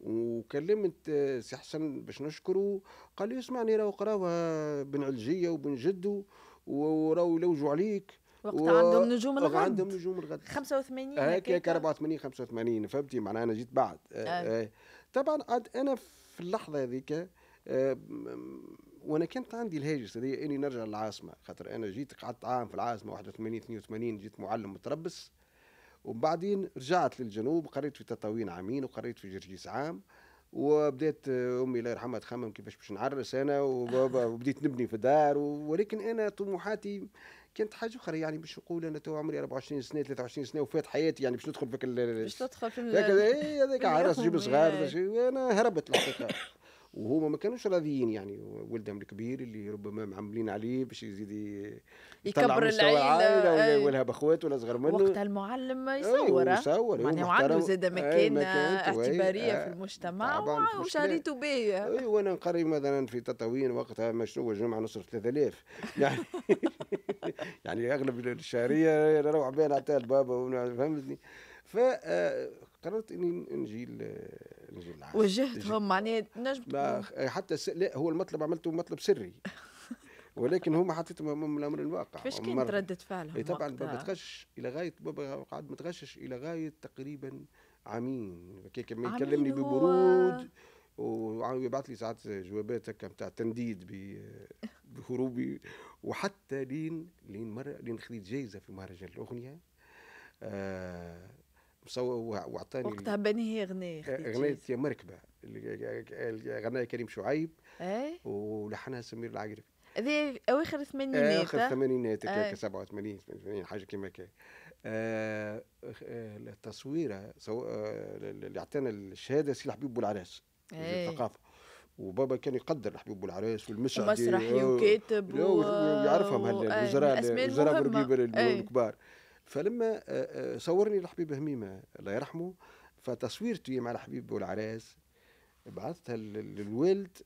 وكلمت سي حسن باش نشكره قال لي اسمعني راهو قراوها بن علجيه وبن جدو وراهو يلوجوا عليك وقت و... عندهم نجوم الغد عندهم نجوم الغد 85 هكاك 84 85 فهمتي معناها انا جيت بعد آه،, آه. آه. طبعا عاد انا في اللحظه هذيك آه وانا كانت عندي الهاجس هذه اني نرجع للعاصمه خاطر انا جيت قعدت عام في العاصمه 81 82 جيت معلم متربص وبعدين رجعت للجنوب قريت في تطاوين عامين وقريت في جرجيس عام وبدات امي الله يرحمها تخمم كيفاش باش نعرس انا وبديت نبني في دار ولكن انا طموحاتي كانت حاجه اخرى يعني باش نقول انا تو عمري 24 سنه 23 سنه وفات حياتي يعني باش ندخل فيك باش تدخل في إيه، هذاك عرس جيب صغار إيه. انا هربت الحقيقه وهما ما كانوش راضيين يعني ولدهم الكبير اللي ربما معملين عليه باش يزيد يكبر العائله ولا أي. ولا باخوات ولا صغر منه وقتها المعلم أيوة، يصور يصور أيوة، معناها وعنده زاد مكانه اعتباريه في آه، المجتمع وشريته به اي وانا نقري مثلا في تطاوين وقتها ما شنو الجمعه نصرف 3000 يعني يعني اغلب الشهريه نروح بين نعطيها لبابا فهمتني ف آه، قررت اني نجي نجي العاصمه وجهتهم معناها نجم حتى س... لا هو المطلب عملته مطلب سري ولكن هما حطيتهم من الامر الواقع فاش كانت رده فعلهم طبعا تغشش الى غايه بابا قعد متغشش الى غايه تقريبا عامين كان يكلمني ببرود ويبعث لي ساعات جوابات هكا نتاع تنديد بهروبي وحتى لين لين مره لين خذيت جايزه في مهرجان الاغنيه آه مصور وقتها بني هي غنيه غنيت يا مركبه غناها كريم شعيب ايه ولحنها سمير العقربي هذه اواخر الثمانينات اواخر الثمانينات هكاك إيه. 87 88 حاجه كيما هكا آه، آه، التصويره سو... آه، اللي اعطانا الشهاده سي الحبيب بولعراس إيه. الثقافه وبابا كان يقدر الحبيب والعراس والمسعدي ومسرحي وكاتب ويعرفهم هالوزراء إيه، الوزراء الكبار فلما آه، آه، صورني الحبيب هميمه الله يرحمه فتصويرتي مع الحبيب والعراس بعثتها للوالد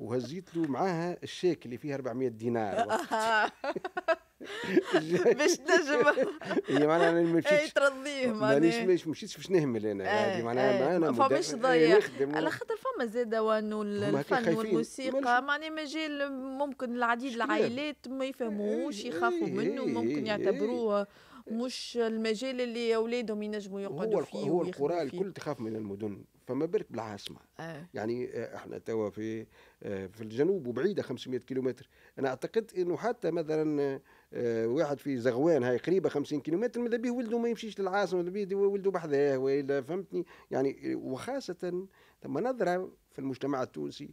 وهزيت له معاها الشيك اللي فيها 400 دينار باش نجم هي معناها انا ما مشيتش إيه، ترضيه معناها مش مشيتش باش نهمل انا هذه إيه، إيه، معناها انا فماش ضيع على خاطر فما زاد وانو الفن والموسيقى معناها مجال ممكن العديد العائلات ما يفهموش يخافوا منه ممكن يعتبروه مش المجال اللي اولادهم ينجموا يقعدوا فيه هو القرى الكل تخاف من المدن فما بالك بالعاصمه آه. يعني آه، احنا توا في آه، في الجنوب وبعيده 500 كيلومتر انا اعتقد انه حتى مثلا آه، واحد في زغوان هاي قريبه 50 كيلومتر ماذا به ولده ما يمشيش للعاصمه ماذا به ولده بحذاه والا فهمتني يعني وخاصه ثم نظره في المجتمع التونسي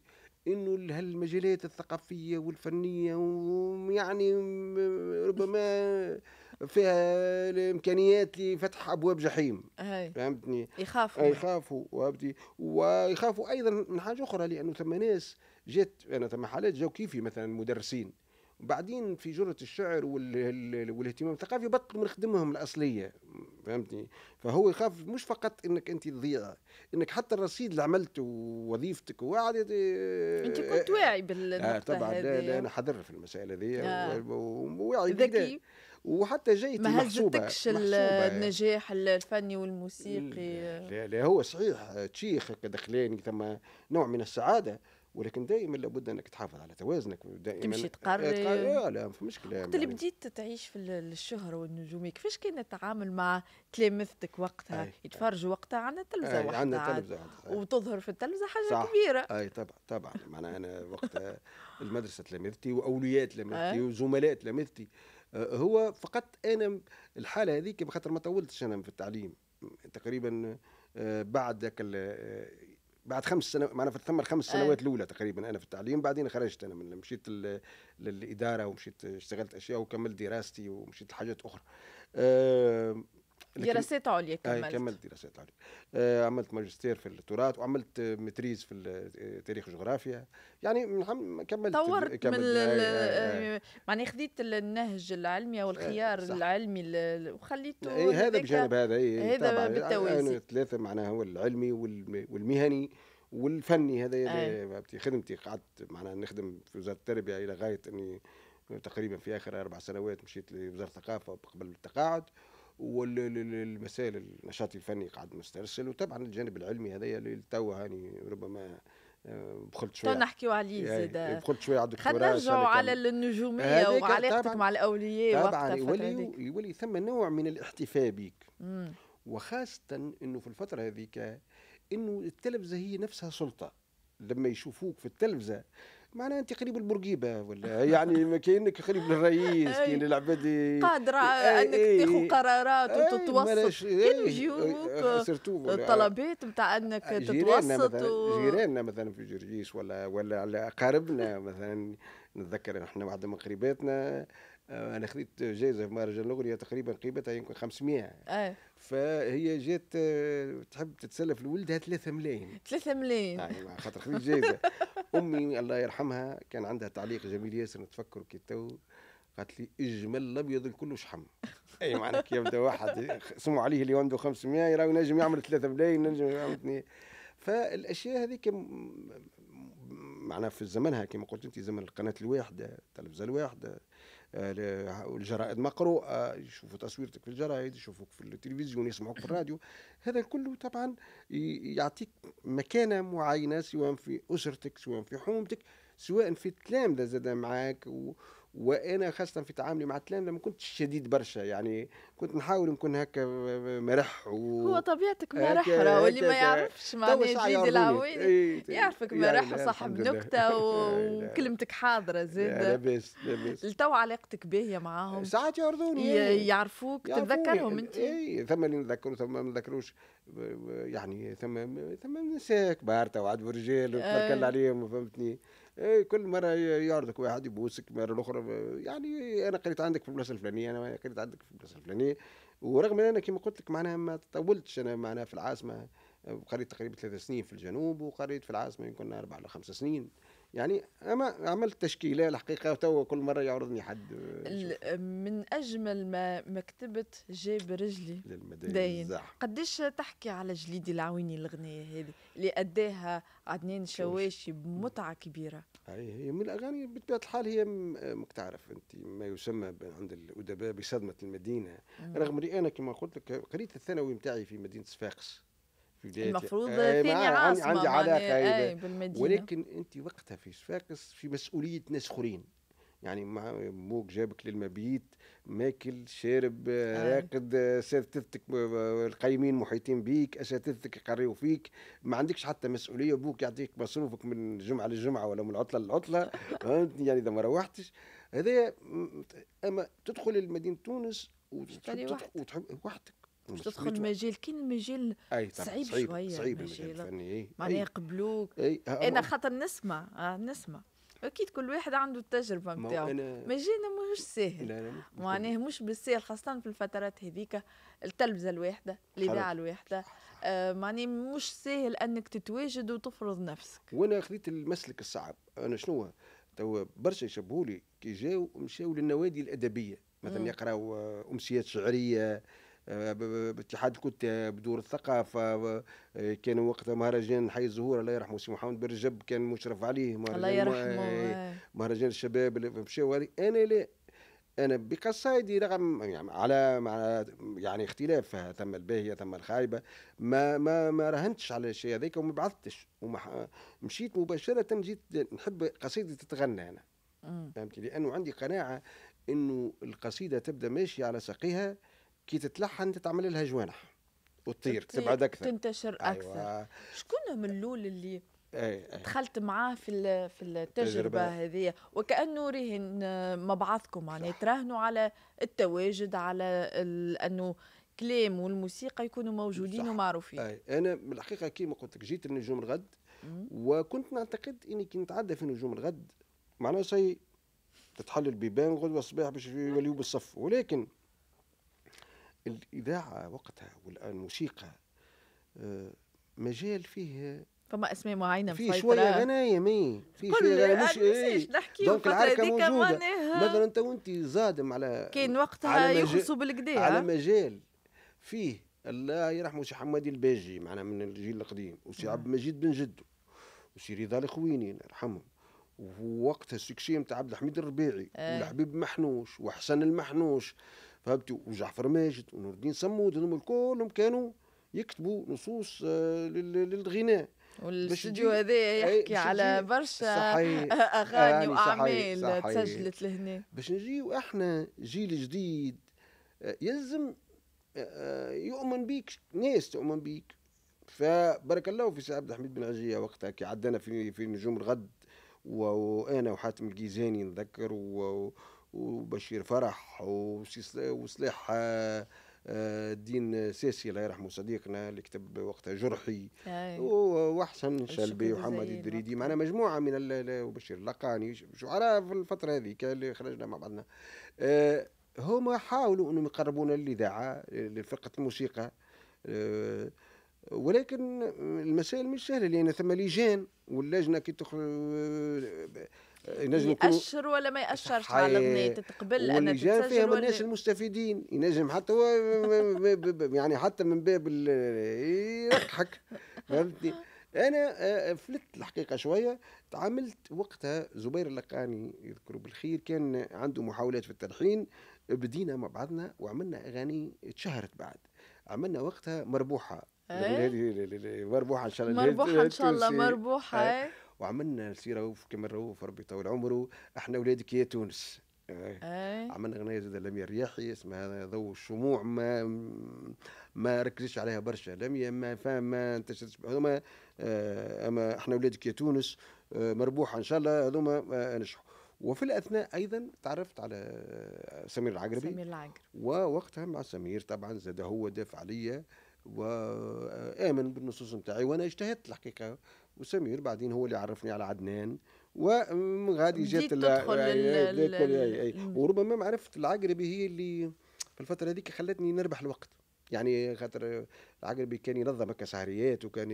انه هالمجالات الثقافيه والفنيه ويعني ربما فيها الامكانيات لفتح ابواب جحيم فهمتني يخافوا يخافوا وابدي ويخافوا ايضا من حاجه اخرى لانه ثم ناس جات انا ثم حالات جاو كيفي مثلا مدرسين بعدين في جرة الشعر والاهتمام الثقافي بطل من خدمهم الأصلية فهمتني فهو يخاف مش فقط انك انت تضيع انك حتى الرصيد اللي عملته ووظيفتك وواحد آه، انت كنت آه، واعي بالنقطة آه طبعا لا, لا انا حذر في المسائل هذه آه. وواعي ذكي وحتى جاي ما هزتكش النجاح الفني والموسيقي لا, لا هو صحيح تشيخ دخلان ثم نوع من السعاده ولكن دائما لابد انك تحافظ على توازنك ودائما تمشي تقرر لا لا في مشكله وقت اللي يعني. بديت تعيش في الشهره والنجوميه كيفاش كان التعامل مع تلامذتك وقتها أي. يتفرجوا وقتها عندنا التلفزه وقتها عندنا التلفزه وتظهر في التلفزه حاجه صح. كبيره اي طبعا طبعا معناها انا وقتها المدرسه تلامذتي واولياء تلامذتي وزملاء تلامذتي هو فقط انا الحاله هذيك بخاطر ما طولتش انا في التعليم تقريبا آه، بعد ذاك آه، بعد خمس سنوات معنا في ثم الخمس آه. سنوات الاولى تقريبا انا في التعليم بعدين خرجت انا من مشيت للاداره ومشيت اشتغلت اشياء وكملت دراستي ومشيت لحاجات اخرى دراسات عليا آه، كملت كملت دراسات عليا آه عملت ماجستير في التراث وعملت متريز في تاريخ الجغرافيا يعني كملت طورت كملت من آه، آه،, آه آه معناها خذيت النهج العلمي الخيار آه العلمي وخليته إيه هذا بجانب هذا إيه هذا بالتوازي ثلاثه معناها هو العلمي والمهني والفني هذا أيه. خدمتي قعدت معناها نخدم في وزاره التربيه الى غايه اني تقريبا في اخر اربع سنوات مشيت لوزاره الثقافه قبل التقاعد والمسائل النشاط الفني قاعد مسترسل وطبعا الجانب العلمي هذايا للتو هاني يعني ربما آه، بخلت شويه طيب، نحكيو عليه يعني آه، زاد بخلت شويه على الدكتوراه خلينا نرجعوا على النجوميه وعلاقتك مع الاولياء طبعا يولي يولي ثم نوع من الاحتفاء بيك وخاصه انه في الفتره هذيك انه التلفزه هي نفسها سلطه لما يشوفوك في التلفزه معناها انت قريب البرقيبه ولا يعني كانك قريب للرئيس كاين العباد قادره انك تاخذ قرارات وتتوسط كانوا يجيوك الطلبات نتاع انك آه، تتوسط جيراننا مثلا في جرجيس ولا ولا على اقاربنا مثلا نتذكر احنا واحده من قريباتنا انا خذيت جائزه في مهرجان الاغنيه تقريبا قيمتها يمكن 500 أي. فهي جات آه، تحب تتسلف لولدها 3 ملايين 3 ملايين ايوه خاطر خذيت جائزه امي الله يرحمها كان عندها تعليق جميل ياسر نتفكر كي تو قالت لي اجمل الابيض الكل شحم اي معنى كي يبدا واحد سمعوا عليه اللي عنده 500 يراه نجم يعمل 3 ملايين نجم يعمل 2 فالاشياء هذيك معناها في زمنها كما قلت انت زمن القناه الواحده التلفزه الواحده آه، الجرائد مقروءه يشوفوا تصويرتك في الجرائد يشوفوك في التلفزيون يسمعوك في الراديو هذا كله طبعا يعطيك مكانه معينه سواء في اسرتك سواء في حومتك سواء في التلامذه زاد معاك و... وانا خاصه في تعاملي مع التلامذه ما كنتش شديد برشا يعني كنت نحاول نكون هكا مرح و... هو طبيعتك مرح واللي ما يعرفش معناها جديد العويني يعرفك مرح وصاحب نكته وكلمتك حاضره زاد لاباس لاباس لتو علاقتك باهيه معاهم ساعات يعرضوني يعني. يعرفوك تتذكرهم انت اي ثم اللي نذكروا ثم ما نذكروش يعني ثم ثم نساء كبار تو عاد ورجال آه. عليهم فهمتني إيه، كل مره يعرضك واحد يبوسك مره الاخرى يعني انا قريت عندك في البلاصه الفلانيه انا قريت عندك في البلاصه الفلانيه ورغم ان انا كما قلت لك معناها ما طولتش انا معناها في العاصمه قريت تقريبا ثلاث سنين في الجنوب وقريت في العاصمه يمكن اربع ولا خمس سنين يعني اما عملت تشكيله الحقيقه تو كل مره يعرضني حد آه، آه، من اجمل ما مكتبه جاب رجلي للمدين قديش تحكي على جليدي العويني الغنيه هذه اللي اداها عدنان شواشي بمتعه كبيره هي هي من الاغاني بطبيعه الحال هي آه، مكتعرف تعرف انت ما يسمى عند الادباء بصدمه المدينه مم. رغم اني انا كما قلت لك قريت الثانوي نتاعي في مدينه صفاقس بداية المفروض ثاني آه، عاصمة عندي علاقة أي آه، بالمدينة ولكن أنت وقتها في شفاقس في مسؤولية ناس آخرين يعني بوك جابك للمبيت ماكل شارب آه، راقد اساتذتك القيمين محيطين بيك اساتذتك يقريوا فيك ما عندكش حتى مسؤوليه بوك يعطيك مصروفك من جمعه لجمعه ولا من عطله لعطله فهمتني يعني اذا ما روحتش هذا اما تدخل لمدينه تونس وتحب وحدك باش تدخل مجال كاين المجال صعيب شويه صعيب المجال الفني معناها يقبلوك انا خاطر نسمع آه، نسمع اكيد كل واحد عنده التجربه نتاعو مجالنا ماهوش ساهل معناه مش بالساهل خاصه في الفترات هذيك التلفزه الواحده الاذاعه الواحده آه، معناها مش ساهل انك تتواجد وتفرض نفسك وانا خذيت المسلك الصعب انا شنو تو برشا يشبهوا لي كي جاو مشاو للنوادي الادبيه مثلا يقراو آه، امسيات شعريه آه، باتحاد الكتاب آه، بدور الثقافه آه، كان وقتها مهرجان حي الزهور الله يرحمه سي محمد بن رجب كان مشرف عليه مهرجان الله يرحمه مهرجان الشباب اللي مشاو انا لا انا بقصائدي رغم يعني على مع يعني اختلافها ثم الباهيه ثم الخايبه ما ما ما رهنتش على الشيء هذاك وما بعثتش مشيت مباشره جيت نحب قصيدتي تتغنى انا فهمتي لانه عندي قناعه انه القصيده تبدا ماشيه على ساقيها كي تتلحن تتعمل لها جوانح وتطير تبعد اكثر تنتشر أيوة. اكثر أيوة. شكون من الاول اللي أي أي. دخلت معاه في في التجربه هذه وكانه رهن مع بعضكم يعني تراهنوا على التواجد على انه كلام والموسيقى يكونوا موجودين صح. ومعروفين أي. انا بالحقيقه كيما قلت لك جيت لنجوم الغد وكنت نعتقد اني كي نتعدى في نجوم الغد معناه شيء تتحل البيبان غدوه الصباح باش يوليو بالصف ولكن الاذاعه وقتها والان موسيقى آه، مجال فيه فما اسماء معينه في شويه غنايم اي في شويه مش إيه، نحكي دونك العركه موجوده مثلا انت وانت زادم على كان وقتها يخصوا بالكدا على مجال فيه الله يرحمه سي حمادي الباجي معنا من الجيل القديم وسي عبد نعم. المجيد بن جدو وسي رضا الخويني الله يرحمهم ووقتها السكشيه نتاع عبد الحميد الربيعي آه. والحبيب محنوش وحسن المحنوش فهمت وجعفر ماجد ونور الدين سمود هذوما كلهم كانوا يكتبوا نصوص آه، للغناء والاستديو هذا يحكي على برشا اغاني آه، واعمال آه، تسجلت لهنا باش نجيو احنا جيل جديد يلزم يؤمن بيك ناس تؤمن بيك فبارك الله في عبد الحميد بن عجيه وقتها كي عدنا في في نجوم الغد وانا وحاتم الجيزاني نذكر وبشير فرح وصلاح آه، آه، الدين ساسي الله يرحمه صديقنا اللي كتب وقتها جرحي وحسن شلبي ومحمد الدريدي معنا مجموعه من وبشير اللقاني شعراء في الفتره هذيك اللي خرجنا مع بعضنا آه، هما حاولوا انهم يقربونا للاذاعه لفرقه الموسيقى ولكن المسائل مش سهله لان ثم لجان واللجنه كي تخرج ينجم يأشر ولا ما يأشرش على الاغنيه تتقبل أن جاء فيها الناس المستفيدين ينجم حتى هو يعني حتى من باب يركحك فهمتني انا آه، آه، فلت الحقيقه شويه تعاملت وقتها زبير اللقاني يذكره بالخير كان عنده محاولات في التلحين بدينا مع بعضنا وعملنا اغاني تشهرت بعد عملنا وقتها مربوحه إيه؟ مربوحه ان شاء الله مربوحه ان شاء الله مربوحه آه. إيه؟ وعملنا سيره كما راهو ربي يطول عمره احنا ولادك يا تونس أي. إيه. عملنا غنايه زاد لميا الرياحي اسمها ضو الشموع ما ما ركزش عليها برشا لميا ما فاهم ما انتشرتش هذوما آه، اما احنا ولادك يا تونس آه، مربوحه ان شاء الله هذوما آه، نجحوا وفي الاثناء ايضا تعرفت على سمير العقربي سمير العقربي ووقتها مع سمير طبعا زاد هو دافع عليا وامن بالنصوص نتاعي وانا اجتهدت الحقيقه وسمير بعدين هو اللي عرفني على عدنان وغادي جات تدخل آه، آه، آه، وربما معرفه العقربي هي اللي في الفتره هذيك خلتني نربح الوقت يعني خاطر العقربي كان ينظم هكا وكان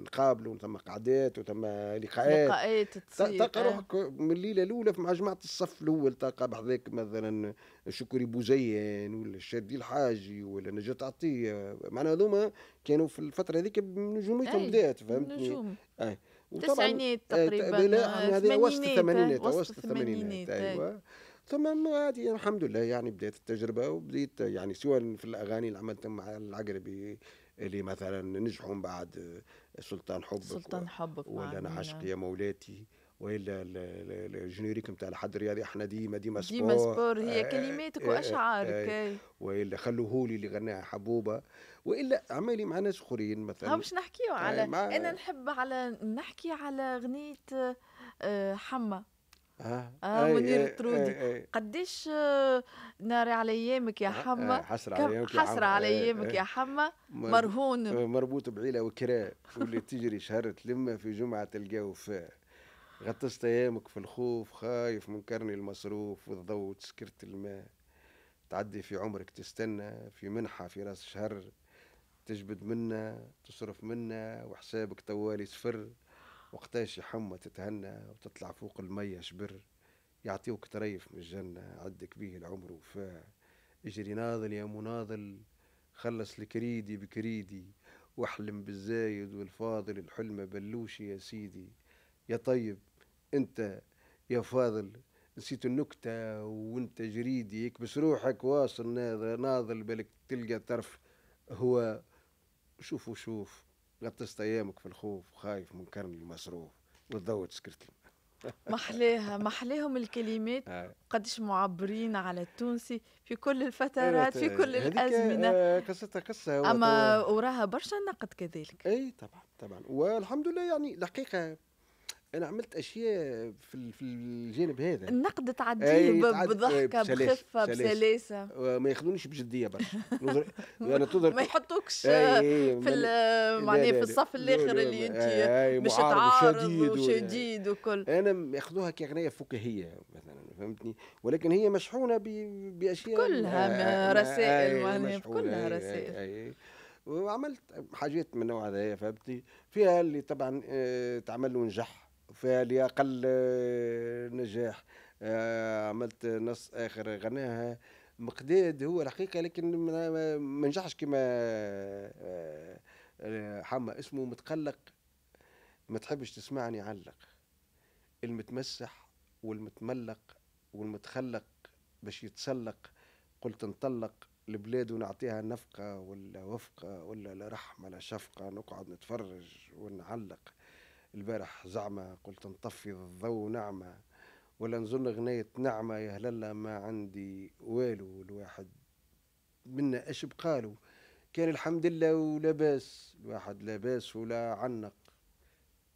نقابلوا ثم قعدات وثم لقاءات لقاءات تصير تلقى آه. روحك من الليله الاولى مع جماعه الصف الاول تلقى بحذاك مثلا شكري بوزيان ولا الشادي الحاجي ولا نجاة عطيه معناها هذوما كانوا في الفتره هذيك نجوميتهم بدات فهمتني نجوم. التسعينات تقريبا لا يعني هذه وسط الثمانينات وسط الثمانينات ايوه ثم عادي يعني الحمد لله يعني بديت التجربه وبديت يعني سواء في الاغاني اللي عملتها مع العقربي اللي مثلا نجحوا بعد آه، سلطان حبك سلطان حبك ولا انا عاشق يا مولاتي والا الجنيريك نتاع الحد الرياضي احنا ديما ديما سبور ديما سبور هي آه، كلماتك آه، واشعارك والا خلوهولي اللي غناها حبوبه والا عملي مع ناس اخرين مثلا باش نحكيو على انا نحب على نحكي على اغنيه حما اه, آه مدير الترودي قديش آه، ناري على ايامك يا آه، آه، حما حسرة على ايامك يا حما مرهون مربوط بعيله وكراء واللي تجري شهر تلمه في جمعه تلقاه وفاء غطست ايامك في الخوف خايف من كرني المصروف والضوء تسكرت الماء تعدي في عمرك تستنى في منحه في راس شهر تجبد منا تصرف منا وحسابك طوالي صفر وقتاش يحمى تتهنى وتطلع فوق المية شبر يعطيوك تريف من الجنة عدك بيه العمر وفاء اجري ناضل يا مناضل خلص الكريدي بكريدي واحلم بالزايد والفاضل الحلم بلوشي يا سيدي يا طيب انت يا فاضل نسيت النكتة وانت جريدي يكبس روحك واصل ناضل بالك تلقى طرف هو شوف وشوف لا ايامك في الخوف وخايف من كرم المصروف وتضوج سكرتي محلاها محلاهم الكلمات قدش معبرين على التونسي في كل الفترات إيه، في كل الازمنه آه، قصتها قصه اما وراها برشا نقد كذلك اي طبعا طبعا والحمد لله يعني الحقيقه انا عملت اشياء في في الجانب هذا النقد تعديه بضحكه إيه، بخفه بسلاسه ما ياخذونيش بجديه برشا انا تظهر ما يحطوكش في معناها في الصف الاخر اللي انت مش تعارض وشديد وكل انا ياخذوها كاغنيه فكاهيه مثلا فهمتني ولكن هي مشحونه باشياء كلها رسائل كلها رسائل وعملت حاجات من النوع هذا فهمتني فيها اللي طبعا آه، تعمل ونجح فيها لأقل آه، نجاح آه، عملت نص آخر غناها مقداد هو الحقيقة لكن ما نجحش كما آه، حما اسمه متقلق ما تحبش تسمعني علق المتمسح والمتملق والمتخلق باش يتسلق قلت نطلق البلاد ونعطيها نفقة ولا وفقة ولا لا رحمة لا شفقة نقعد نتفرج ونعلق البارح زعمة قلت نطفي الضو نعمة ولا نظن غناية نعمة يا هلالا ما عندي والو الواحد منا اش بقالو كان الحمد لله ولاباس الواحد لاباس ولا عنق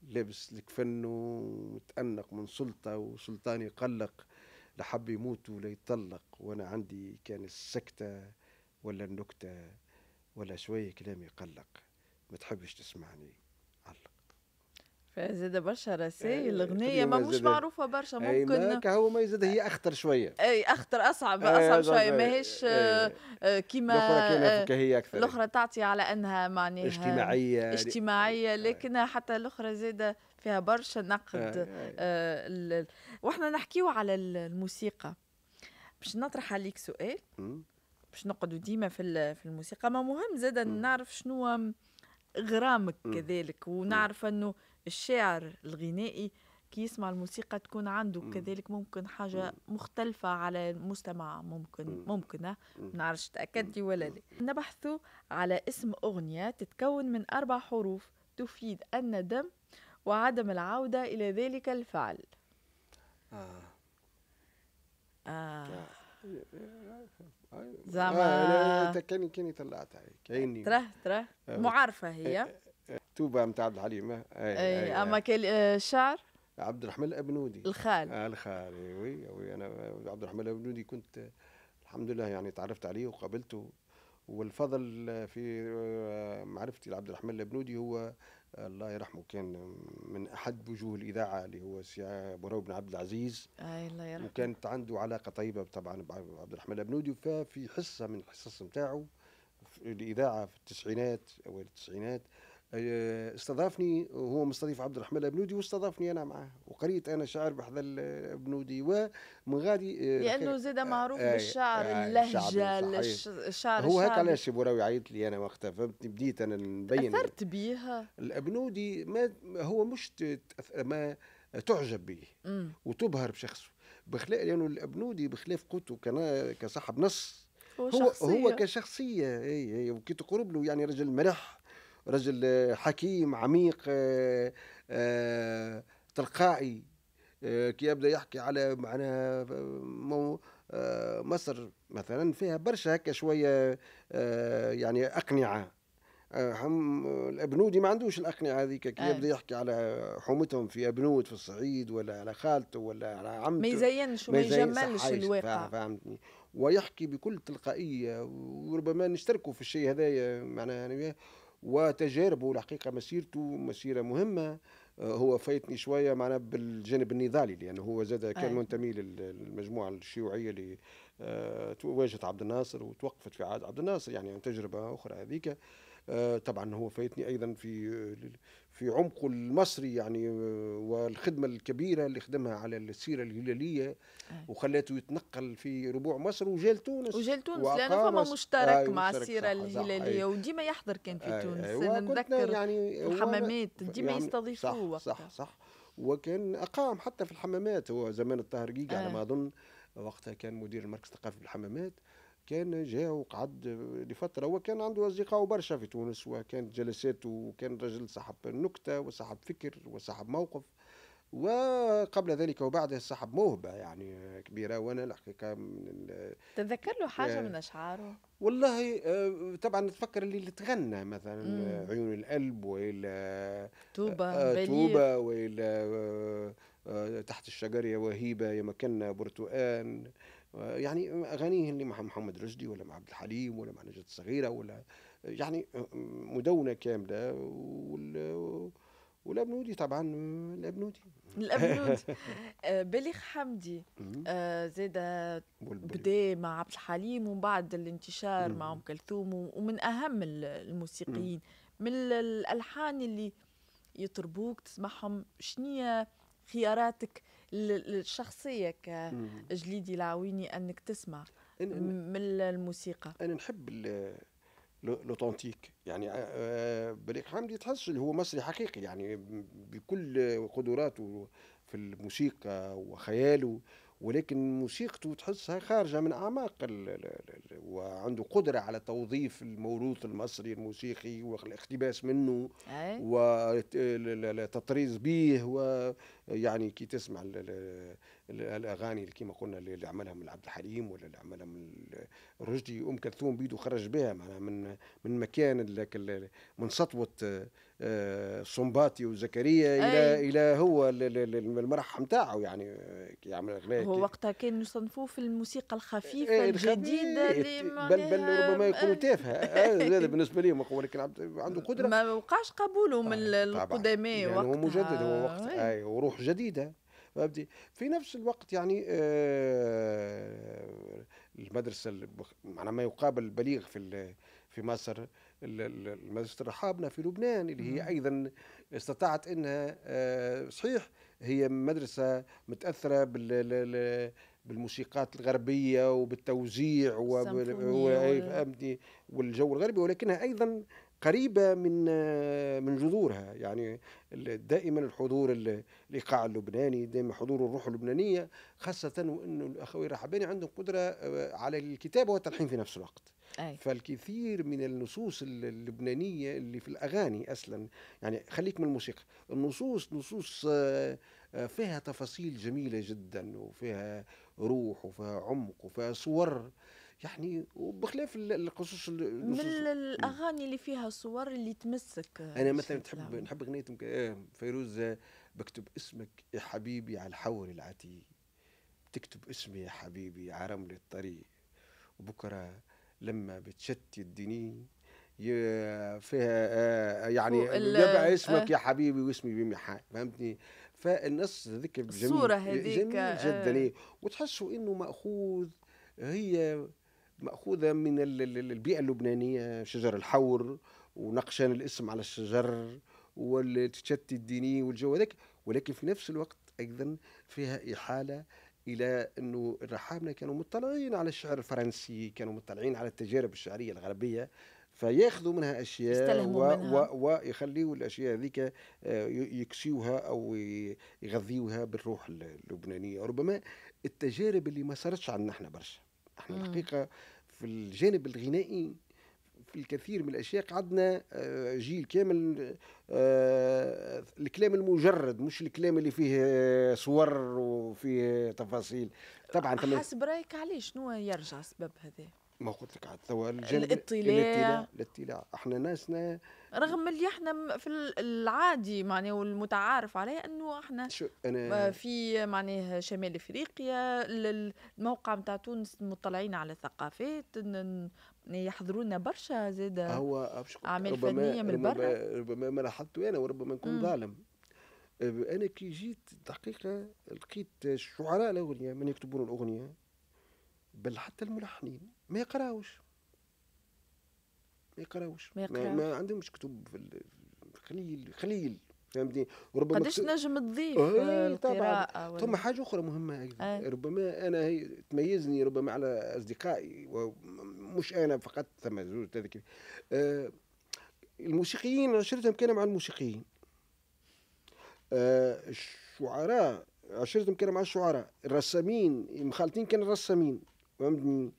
لابس الكفن ومتأنق من سلطة وسلطان يقلق لحب يموت ولا يطلق وانا عندي كان السكتة ولا النكتة ولا شوية كلام يقلق ما تحبش تسمعني زاد برشا رسائل آه، اغنيه ما مش معروفه برشا ممكن هو ما زاد هي اخطر شويه اي اخطر اصعب آه، اصعب شويه آه، ماهيش كيما الاخرى اكثر الاخرى تعطي على انها معناها اجتماعيه اجتماعيه لكن حتى الاخرى زاده فيها برشا نقد واحنا نحكيو على الموسيقى باش نطرح عليك سؤال باش نقعدوا ديما في في الموسيقى ما مهم زاد نعرف شنو غرامك كذلك ونعرف انه الشاعر الغنائي كي يسمع الموسيقى تكون عنده كذلك ممكن حاجة مختلفة على المستمع ممكن ممكن نعرفش تأكدتي ولا لا نبحث على اسم أغنية تتكون من أربع حروف تفيد الندم وعدم العودة إلى ذلك الفعل آه. آه. آه، زعما آه كاني كاني طلعتها عليك تراه تراه معرفه هي آه، آه. توبه نتاع عبد الحليم اي, أي, أي اما كل آه، الشعر عبد الرحمن الابنودي الخال آه الخال وي أيوة، أيوة. وي انا عبد الرحمن الابنودي كنت الحمد لله يعني تعرفت عليه وقابلته والفضل في آه، معرفتي لعبد الرحمن الابنودي هو الله يرحمه كان من احد وجوه الاذاعه اللي هو سي براو بن عبد العزيز اي الله يرحمه وكانت عنده علاقه طيبه طبعا بعبد الرحمن الابنودي ففي حصه من الحصص نتاعو الاذاعه في التسعينات اوائل التسعينات استضافني وهو مستضيف عبد الرحمن البنودي واستضافني انا معاه وقريت انا شعر بحذا البنودي ومن غادي آه، لانه زاد آه، معروف آه بالشعر آه اللهجه الشعر هو هكا علاش بوراوي عيط لي انا وقتها فهمتني بديت انا نبين اثرت بيها البنودي ما هو مش ما تعجب به وتبهر بشخصه بخلاف لانه البنودي بخلاف قوته كان كصاحب نص هو هو كشخصيه اي اي وكي تقرب له يعني رجل مرح رجل آه، حكيم عميق آه، آه، تلقائي كي يبدا يحكي على معناها مصر مثلا فيها برشا هكا شويه يعني اقنعه هم الابنودي ما عندوش الاقنعه هذيك كي يبدا يحكي على حومتهم في ابنود في الصعيد ولا على خالته ولا على عمته ما يزينش وما يجملش الواقع فهمتني ويحكي بكل تلقائيه وربما نشتركوا في الشيء هذايا معناها يعني وتجاربه الحقيقه مسيرته مسيره مهمه آه، هو فايتني شويه معنا بالجانب النضالي لانه هو زاد كان منتمي للمجموعه الشيوعيه اللي آه، واجهت عبد الناصر وتوقفت في عهد عبد الناصر يعني تجربه اخرى هذيك آه، طبعا هو فايتني ايضا في في عمقه المصري يعني والخدمة الكبيرة اللي خدمها على السيرة الهلالية وخلاته يتنقل في ربوع مصر وجال تونس وجال تونس لأنه فما مشترك مع السيرة الهلالية وديما يحضر كان في آه تونس آه نتذكر يعني الحمامات ديما يعني يستضيفوه صح, وقتها. صح صح وكان أقام حتى في الحمامات هو زمان الطاهر جيجا على ما أظن وقتها كان مدير المركز الثقافي في الحمامات كان جاء وقعد لفتره وكان عنده اصدقاء برشا في تونس وكانت جلساته وكان رجل صاحب نكته وصاحب فكر وصاحب موقف وقبل ذلك وبعده صاحب موهبه يعني كبيره وانا الحقيقه من تذكر له حاجه آه، من اشعاره؟ والله آه، طبعا نتفكر اللي تغنى مثلا مم. عيون القلب والى توبه توبه آه، والى تحت الشجر يا وهيبه يا مكنا برتقان يعني اغانيه اللي مع محمد رشدي ولا مع عبد الحليم ولا مع نجد الصغيره ولا يعني مدونه كامله وال والابنودي طبعا الابنودي الابنودي آه، بليغ حمدي آه، زاد بدا مع عبد الحليم ومن بعد الانتشار مع ام كلثوم ومن اهم الموسيقيين من الالحان اللي يطربوك تسمعهم شنية خياراتك الشخصيه كجليدي العويني انك تسمع من الموسيقى انا نحب لوتونتيك يعني آه، آه، بليغ حمدي تحس اللي هو مصري حقيقي يعني بكل قدراته في الموسيقى وخياله ولكن موسيقته تحسها خارجه من اعماق وعنده قدره على توظيف الموروث المصري الموسيقي والاقتباس منه وتطريز به ويعني كي تسمع الاغاني اللي كما قلنا اللي عملها من عبد الحليم ولا اللي عملها من رشدي ام كلثوم بيدو خرج بها معناها من من مكان من سطوه صنباطي وزكريا الى الى هو المرح نتاعو يعني يعمل اغنيه هو وقتها كانوا يصنفوه في الموسيقى الخفيفه إيه، الجديدة إيه، اللي بل بل ربما يكون تافهه آه، هذا بالنسبه لهم ولكن عنده قدره ما وقعش قبوله آه، من القدماء يعني وقتها هو مجدد هو وقت اي وروح جديده فهمتي في نفس الوقت يعني آه، المدرسه معناها ما يقابل البليغ في في مصر المجلس الرحابنه في لبنان اللي هي ايضا استطاعت انها آه، صحيح هي مدرسه متاثره بال بالموسيقات الغربيه وبالتوزيع والجو الغربي ولكنها ايضا قريبه من آه، من جذورها يعني دائما الحضور الايقاع اللبناني دائما حضور الروح اللبنانيه خاصه وانه الاخوي الرحباني عندهم قدره آه، على الكتابه والتلحين في نفس الوقت أي. فالكثير من النصوص اللبنانيه اللي في الاغاني اصلا يعني خليك من الموسيقى النصوص نصوص آه، آه، فيها تفاصيل جميله جدا وفيها روح وفيها عمق وفيها صور يعني وبخلاف القصص من الاغاني اللي فيها صور اللي تمسك آه، انا مثلا تحب نحب اغنيه فيروز بكتب اسمك يا حبيبي على الحور العتيق تكتب اسمي يا حبيبي على رمل الطريق وبكره لما بتشتت الدنيا فيها آه، آه، يعني يبقى آه، اسمك يا حبيبي واسمي بيمي حاج فهمتني فالنص ذيك جميل الصورة هذيك جميل جدا آه. إيه. وتحسوا انه ماخوذ هي ماخوذه من البيئه اللبنانيه شجر الحور ونقشان الاسم على الشجر والتشتي الديني والجو ولكن في نفس الوقت ايضا فيها احاله الى انه الرحابنا كانوا مطلعين على الشعر الفرنسي كانوا مطلعين على التجارب الشعريه الغربيه فياخذوا منها اشياء و منها. و ويخليوا الاشياء هذيك آه، يكسيوها او يغذيوها بالروح اللبنانيه ربما التجارب اللي ما صارتش عندنا احنا برشا احنا الحقيقه في الجانب الغنائي الكثير من الاشياء قعدنا آه، جيل كامل آه، الكلام المجرد مش الكلام اللي فيه صور وفيه تفاصيل طبعا حسب رايك علاش شنو يرجع سبب هذا ما قلت لك عاد توا الاطلاع الاطلاع احنا ناسنا رغم اللي احنا في العادي معناه والمتعارف عليه انه احنا شو أنا في معناه شمال افريقيا الموقع نتاع تونس مطلعين على الثقافات يحضروا لنا برشا زاد هو اعمال فنيه من برا ربما, ربما ما لاحظته انا وربما نكون ظالم انا كي جيت الحقيقه لقيت الشعراء الاغنيه من يكتبون الاغنيه بل حتى الملحنين ما يقراوش ما يقراوش ما, يقراوش. ما, ما عندهمش كتب في خليل خليل فهمتني ربما قداش نجم تضيف إيه، القراءة ثم حاجة أخرى مهمة أيضا آه. ربما أنا هي تميزني ربما على أصدقائي مش انا فقط ثم زوج تذكر آه الموسيقيين عشرتهم كان مع الموسيقيين آه الشعراء عشرتهم كان مع الشعراء الرسامين المخالطين كانوا الرسامين فهمتني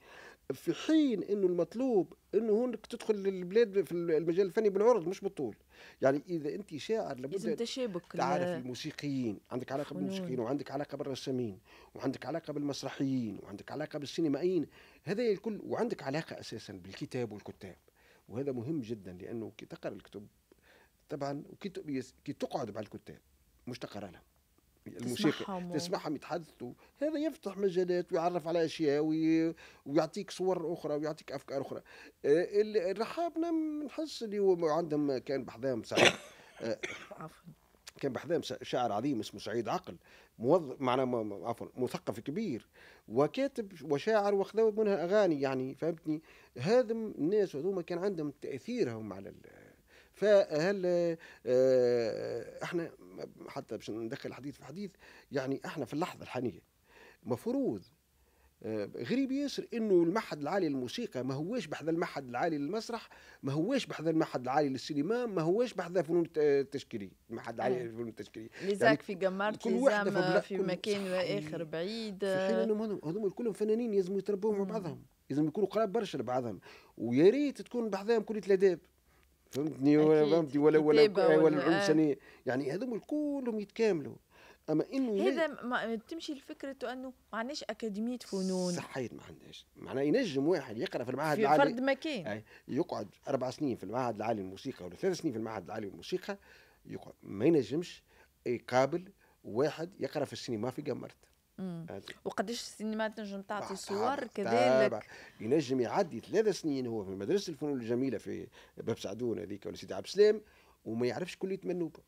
في حين انه المطلوب انه هون تدخل للبلاد في المجال الفني بالعرض مش بالطول يعني اذا انت شاعر لابد تشابك تعرف الموسيقيين عندك علاقه بالموسيقيين وعندك علاقه بالرسامين وعندك علاقه بالمسرحيين وعندك علاقه بالسينمائيين هذا الكل وعندك علاقه اساسا بالكتاب والكتاب وهذا مهم جدا لانه كي تقرا الكتب طبعا وكي تقعد مع الكتاب مش تقرا لهم الموسيقى تسمعهم يتحدثوا هذا يفتح مجالات ويعرف على اشياء وي... ويعطيك صور اخرى ويعطيك افكار اخرى آه، الرحابنا نحس اللي هو عندهم كان بحذام سعيد آه، كان بحذام شاعر عظيم اسمه سعيد عقل موظف معناه عفوا مثقف كبير وكاتب وشاعر واخذوا منها اغاني يعني فهمتني هذم الناس هذوما كان عندهم تاثيرهم على فهل آه، احنا حتى باش ندخل الحديث في حديث يعني احنا في اللحظه الحاليه مفروض آه، غريب ياسر انه المعهد العالي للموسيقى ما هواش بحذا المعهد العالي للمسرح ما هواش بحذا المعهد العالي للسينما ما هواش بحذا فنون التشكيلي المعهد العالي للفنون نعم. التشكيليه ليزاك يعني في جمارة كل لزام في مكان واخر بعيد في حين انهم هذوما كلهم فنانين يلزموا يتربوا مع نعم. بعضهم لازم يكونوا قراب برشا لبعضهم ويا ريت تكون بحذاهم كليه الاداب فهمتني ولا فهمتي ولا ولا ولا العنسانيه يعني هذوما كلهم يتكاملوا اما انه هذا ما تمشي لفكره انه ما عندناش اكاديميه فنون صحيت ما عندناش معناها ينجم واحد يقرا في المعهد في العالي فرد مكان يقعد اربع سنين في المعهد العالي للموسيقى ولا ثلاث سنين في المعهد العالي للموسيقى يقعد ما ينجمش يقابل واحد يقرا في السينما في قمرته وقداش السينما تنجم تعطي صور كذلك ينجم يعدي ثلاث سنين هو في مدرسه الفنون الجميله في باب سعدون هذيك ولا سيدي عبد السلام وما يعرفش كليه منوبه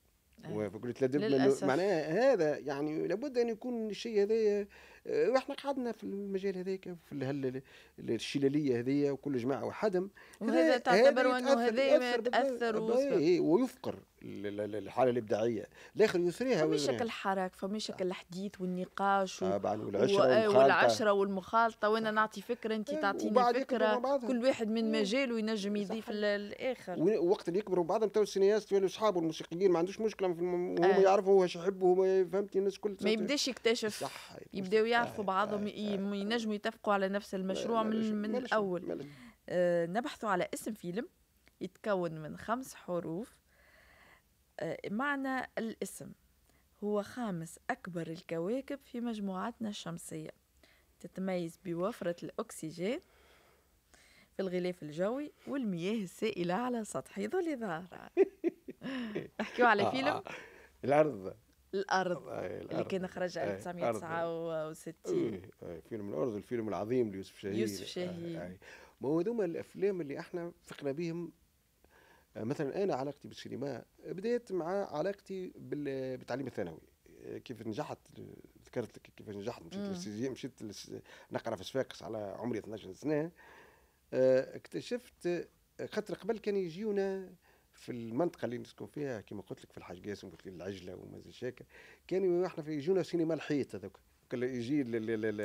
كلية لدب معناها هذا يعني لابد ان يكون الشيء هذا واحنا آه، قعدنا في المجال هذاك في الشلاليه هذيا وكل جماعه وحدم وهذا تعتبر انه هذا يتاثر إيه، ويفقر الحاله الابداعيه الاخر يثريها فمي شكل حراك فمي شكل الحديث والنقاش و... والعشره آه، والعشره والمخالطه وانا نعطي فكره انت أيوة، تعطيني فكره كل واحد من إيه. مجاله ينجم يضيف الاخر وقت اللي يكبروا بعضهم تو السينياست ولا اصحابه الموسيقيين ما عندوش مشكله هم آه. يعرفوا واش يحبوا فهمتي الناس كل ما يبداش يكتشف يبداو يعرفوا يعني، بعضهم يعني، يعني. ينجموا يتفقوا على نفس المشروع من, من الأول آه، نبحثوا على اسم فيلم يتكون من خمس حروف آه، معنى الاسم هو خامس أكبر الكواكب في مجموعتنا الشمسية تتميز بوفرة الأكسجين في الغلاف الجوي والمياه السائلة على سطح ظل ظهرها نحكيو على آه، فيلم العرض الارض إيه، الأرض. اللي كان خرج 1969 فيلم الارض الفيلم العظيم ليوسف شاهين يوسف شاهين آه، ما هو هذوما الافلام اللي احنا فقنا بهم آه، مثلا انا علاقتي بالسينما بدات مع علاقتي بالتعليم الثانوي آه، كيف نجحت ذكرت لك كيف نجحت مشيت للسيزي مشيت نقرا في صفاقس على عمري 12 سنه اكتشفت خاطر قبل كان يجيونا في المنطقه اللي نسكن فيها كما قلت لك في الحاج قاسم قلت لك العجله وما شاكا كانوا احنا في يجونا سينما الحيط هذوك يجي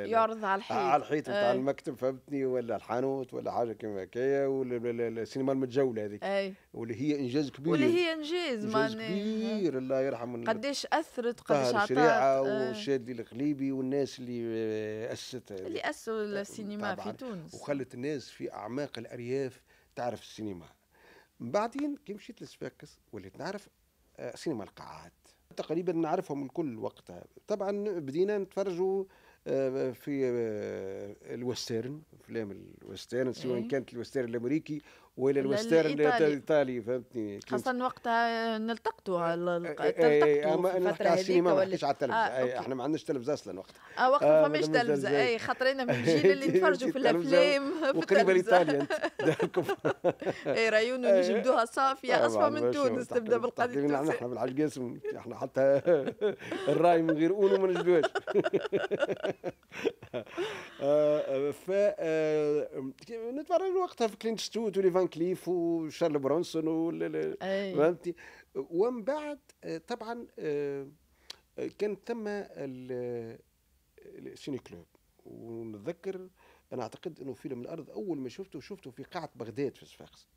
يعرض على الحيط على الحيط نتاع إيه. المكتب فهمتني ولا الحانوت ولا حاجه كما هكايا ولا السينما المتجوله هذيك إيه. واللي هي انجاز كبير واللي هي انجاز انجاز كبير الله يرحم قداش اثرت قداش عطات إيه. الشريعه وشادي الغليبي والناس اللي آه، اسست اللي اسسوا السينما في تونس وخلت الناس في اعماق الارياف تعرف السينما بعدين كي مشيت لسفاكس وليت نعرف آه، سينما القاعات تقريبا نعرفهم الكل وقتها طبعا بدينا نتفرجوا آه، في آه، الوسترن افلام الوسترن سواء إيه. كانت الوسترن الامريكي ولا الويسترن الايطالي فهمتني خاصه وقتها نلتقطوا تلتقطوا اما انا نحكي على ما نحكيش على التلفزه آه، إيه، احنا ما عندناش تلفزه اصلا وقتها اه وقتها ما آه، فماش تلفزه اي خاطر انا من الجيل اللي نتفرجوا في الافلام في التلفزه اي رايون نجبدوها صافيه اصفى من تونس تبدا بالقضيه التونسيه احنا بالحاج قاسم احنا حتى الراي من غير اونو ما نجبدوهاش ف آه، نتفرج وقتها في كلينت ستوت ولي كليف وشارل برونسون فهمتي ومن بعد آه، طبعا آه، آه، كان ثم السيني كلوب ونتذكر انا اعتقد انه فيلم الارض اول ما شفته شفته في قاعه بغداد في صفاقس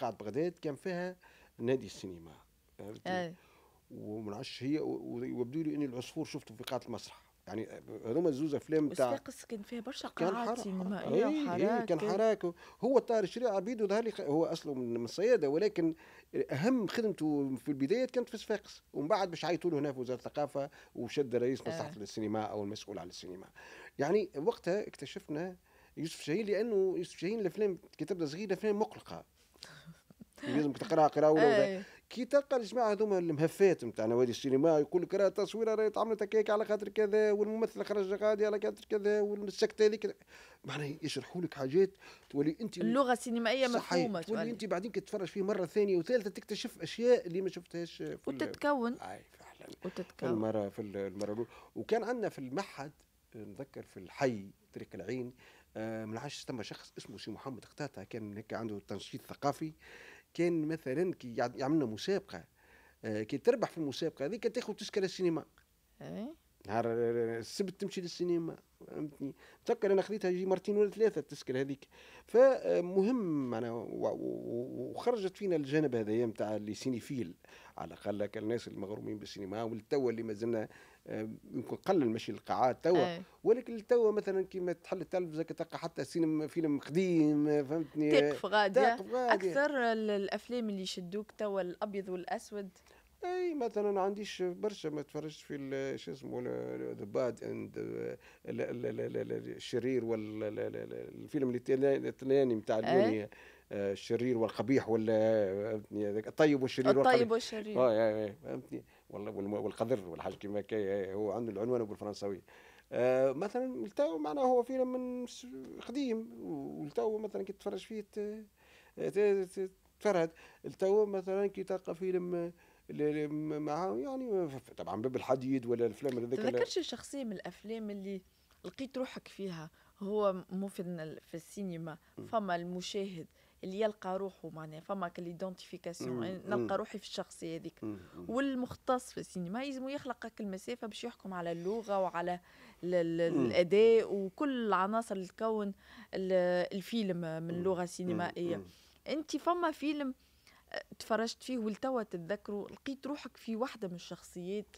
قاعه بغداد كان فيها نادي السينما ومنعش هي ويبدو لي اني العصفور شفته في قاعه المسرح يعني هذوما زوز افلام تاع وصفاقس كان فيها برشا قاعات سينمائيه إيه، وحراك كان حراك و... هو طار الشريع عبيد وظهر لي هو اصله من الصياده ولكن اهم خدمته في البدايه كانت في صفاقس ومن بعد باش عيطوا له هنا في وزاره الثقافه وشد رئيس آه. مصلحه آه. السينما او المسؤول على السينما يعني وقتها اكتشفنا يوسف شاهين لانه يوسف شاهين الافلام كتبنا صغيره افلام مقلقه لازم تقراها قراءه آه. كي تلقى الجماعه هذوما المهفات نتاع نوادي السينما يقول لك راه التصويره راهي تعملت هكاك على خاطر كذا والممثل خرج غادي على خاطر كذا والسكته هذيك معناها يشرحوا لك حاجات تولي انت اللغه السينمائيه مفهومه تولي انت بعدين كي تتفرج فيه مره ثانيه وثالثه تكتشف اشياء اللي ما شفتهاش في وتتكون اي فعلا وتتكون المره في المره وكان عندنا في المعهد نذكر في الحي طريق العين آه، من ما تم شخص اسمه سي محمد قطاطه كان هيك عنده تنشيط ثقافي كان مثلا كي يعملنا مسابقه كي تربح في المسابقه هذيك تاخذ تسكر السينما إيه. نهار آه، السبت تمشي للسينما فهمتني نتذكر انا خذيتها يجي مرتين ولا ثلاثه التسكر هذيك فمهم آه، انا وخرجت فينا الجانب هذايا نتاع اللي سينيفيل على الاقل الناس المغرومين بالسينما والتو اللي مازلنا يمكن قل المشي للقاعات توا ولكن توا مثلا كيما تحل التلفزه تلقى حتى سينما فيلم قديم فهمتني تقف غادي اكثر الافلام اللي يشدوك توا الابيض والاسود اي مثلا ما عنديش برشا ما تفرجتش في شو اسمه ذا باد اند الشرير والفيلم التناني نتاع اليوني الشرير والقبيح ولا الطيب والشرير الطيب والشرير اه فهمتني والله والقذر والحاجه كيما هو عنده العنوان بالفرنساويه آه مثلا التاو معناه هو فيلم من قديم والتاو مثلا كي تتفرج فيه تفرهد التاو مثلا كي تلقى فيلم مع يعني طبعا باب الحديد ولا الافلام هذاك تذكرش شخصيه من الافلام اللي لقيت روحك فيها هو مو في السينما فما المشاهد اللي يلقى روحه معناها فما كليدونتيفيكاسيون يعني نلقى روحي في الشخصيه هذيك والمختص في السينما يلزم يخلق هاك المسافه باش يحكم على اللغه وعلى الاداء وكل العناصر اللي تكون الفيلم من لغه سينمائيه انت فما فيلم آه، تفرجت فيه ولتوا تتذكره لقيت روحك في واحده من الشخصيات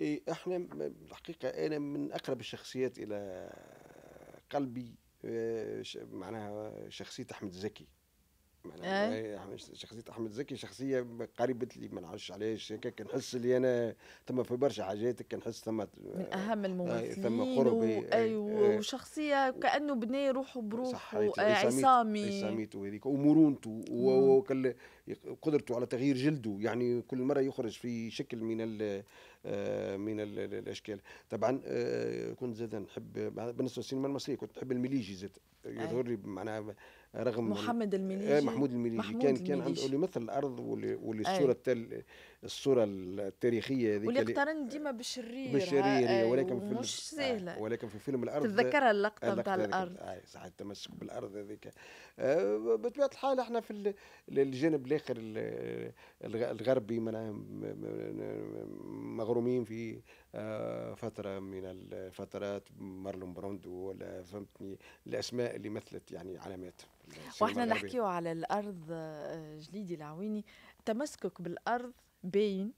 إيه احنا الحقيقه انا من اقرب الشخصيات الى قلبي آه، معناها شخصيه احمد زكي انا إيه؟ شخصيه احمد زكي شخصيه قريبة لي ما نعرفش علاش يعني كنحس اللي انا ثم في برشا حاجات كنحس ثم من اهم آه، الممثلين ثم قربي إيه، ايوه إيه. وشخصيه كانه بنى روحه بروحه آه، عصامي عصاميته هذيك ومرونته وقدرته على تغيير جلده يعني كل مره يخرج في شكل من آه، من الاشكال طبعا كنت زاد نحب بالنسبه للسينما المصريه كنت نحب المليجي زاد يظهر لي معناها رغم محمد إيه، المليجي محمود المليجي محمود كان المليجي. كان عنده اللي مثل الارض واللي, الصوره أيه. الصوره التل الصوره التاريخيه هذيك واللي اقترن ديما بالشرير بالشرير ولكن في مش آه، سهله آه ولكن في فيلم الارض تتذكرها اللقطه نتاع الارض آه. صح التمسك بالارض هذيك آه بطبيعه الحال احنا في الجانب الاخر الغربي مغرومين في آه فتره من الفترات مارلون بروندو ولا فهمتني الاسماء اللي مثلت يعني علامات واحنا نحكيو على الارض آه، جليدي العويني تمسكك بالارض باين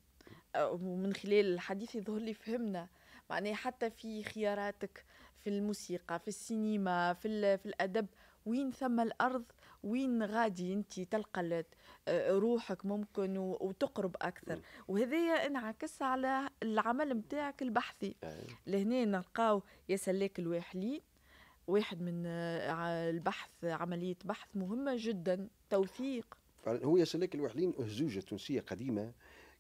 آه، ومن خلال الحديث يظهر لي فهمنا معناه حتى في خياراتك في الموسيقى في السينما في, في الادب وين ثم الارض وين غادي انت تلقى آه، روحك ممكن وتقرب اكثر وهذايا انعكس على العمل نتاعك البحثي أيوة. لهنا نلقاو يا سلاك الواحلين واحد من آه، البحث عملية بحث مهمة جدا توثيق هو يا سلاك الوحلين أهزوجة تونسية قديمة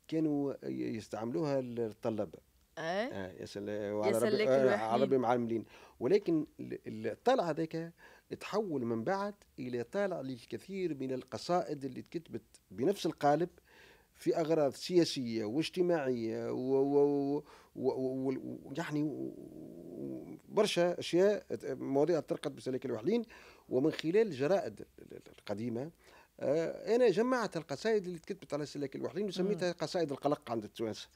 كانوا يستعملوها الطلبة اه, آه يا سلاك آه عربي معلمين ولكن الطالع هذاك تحول من بعد الى طالع للكثير من القصائد اللي تكتبت بنفس القالب في اغراض سياسيه واجتماعيه و, و, و, و يعني برشا اشياء مواضيع طرقت بسلك الوحلين ومن خلال الجرائد القديمه آه، انا جمعت القصائد اللي تكتبت على سلاك الوحلين وسميتها قصائد القلق عند التوانسه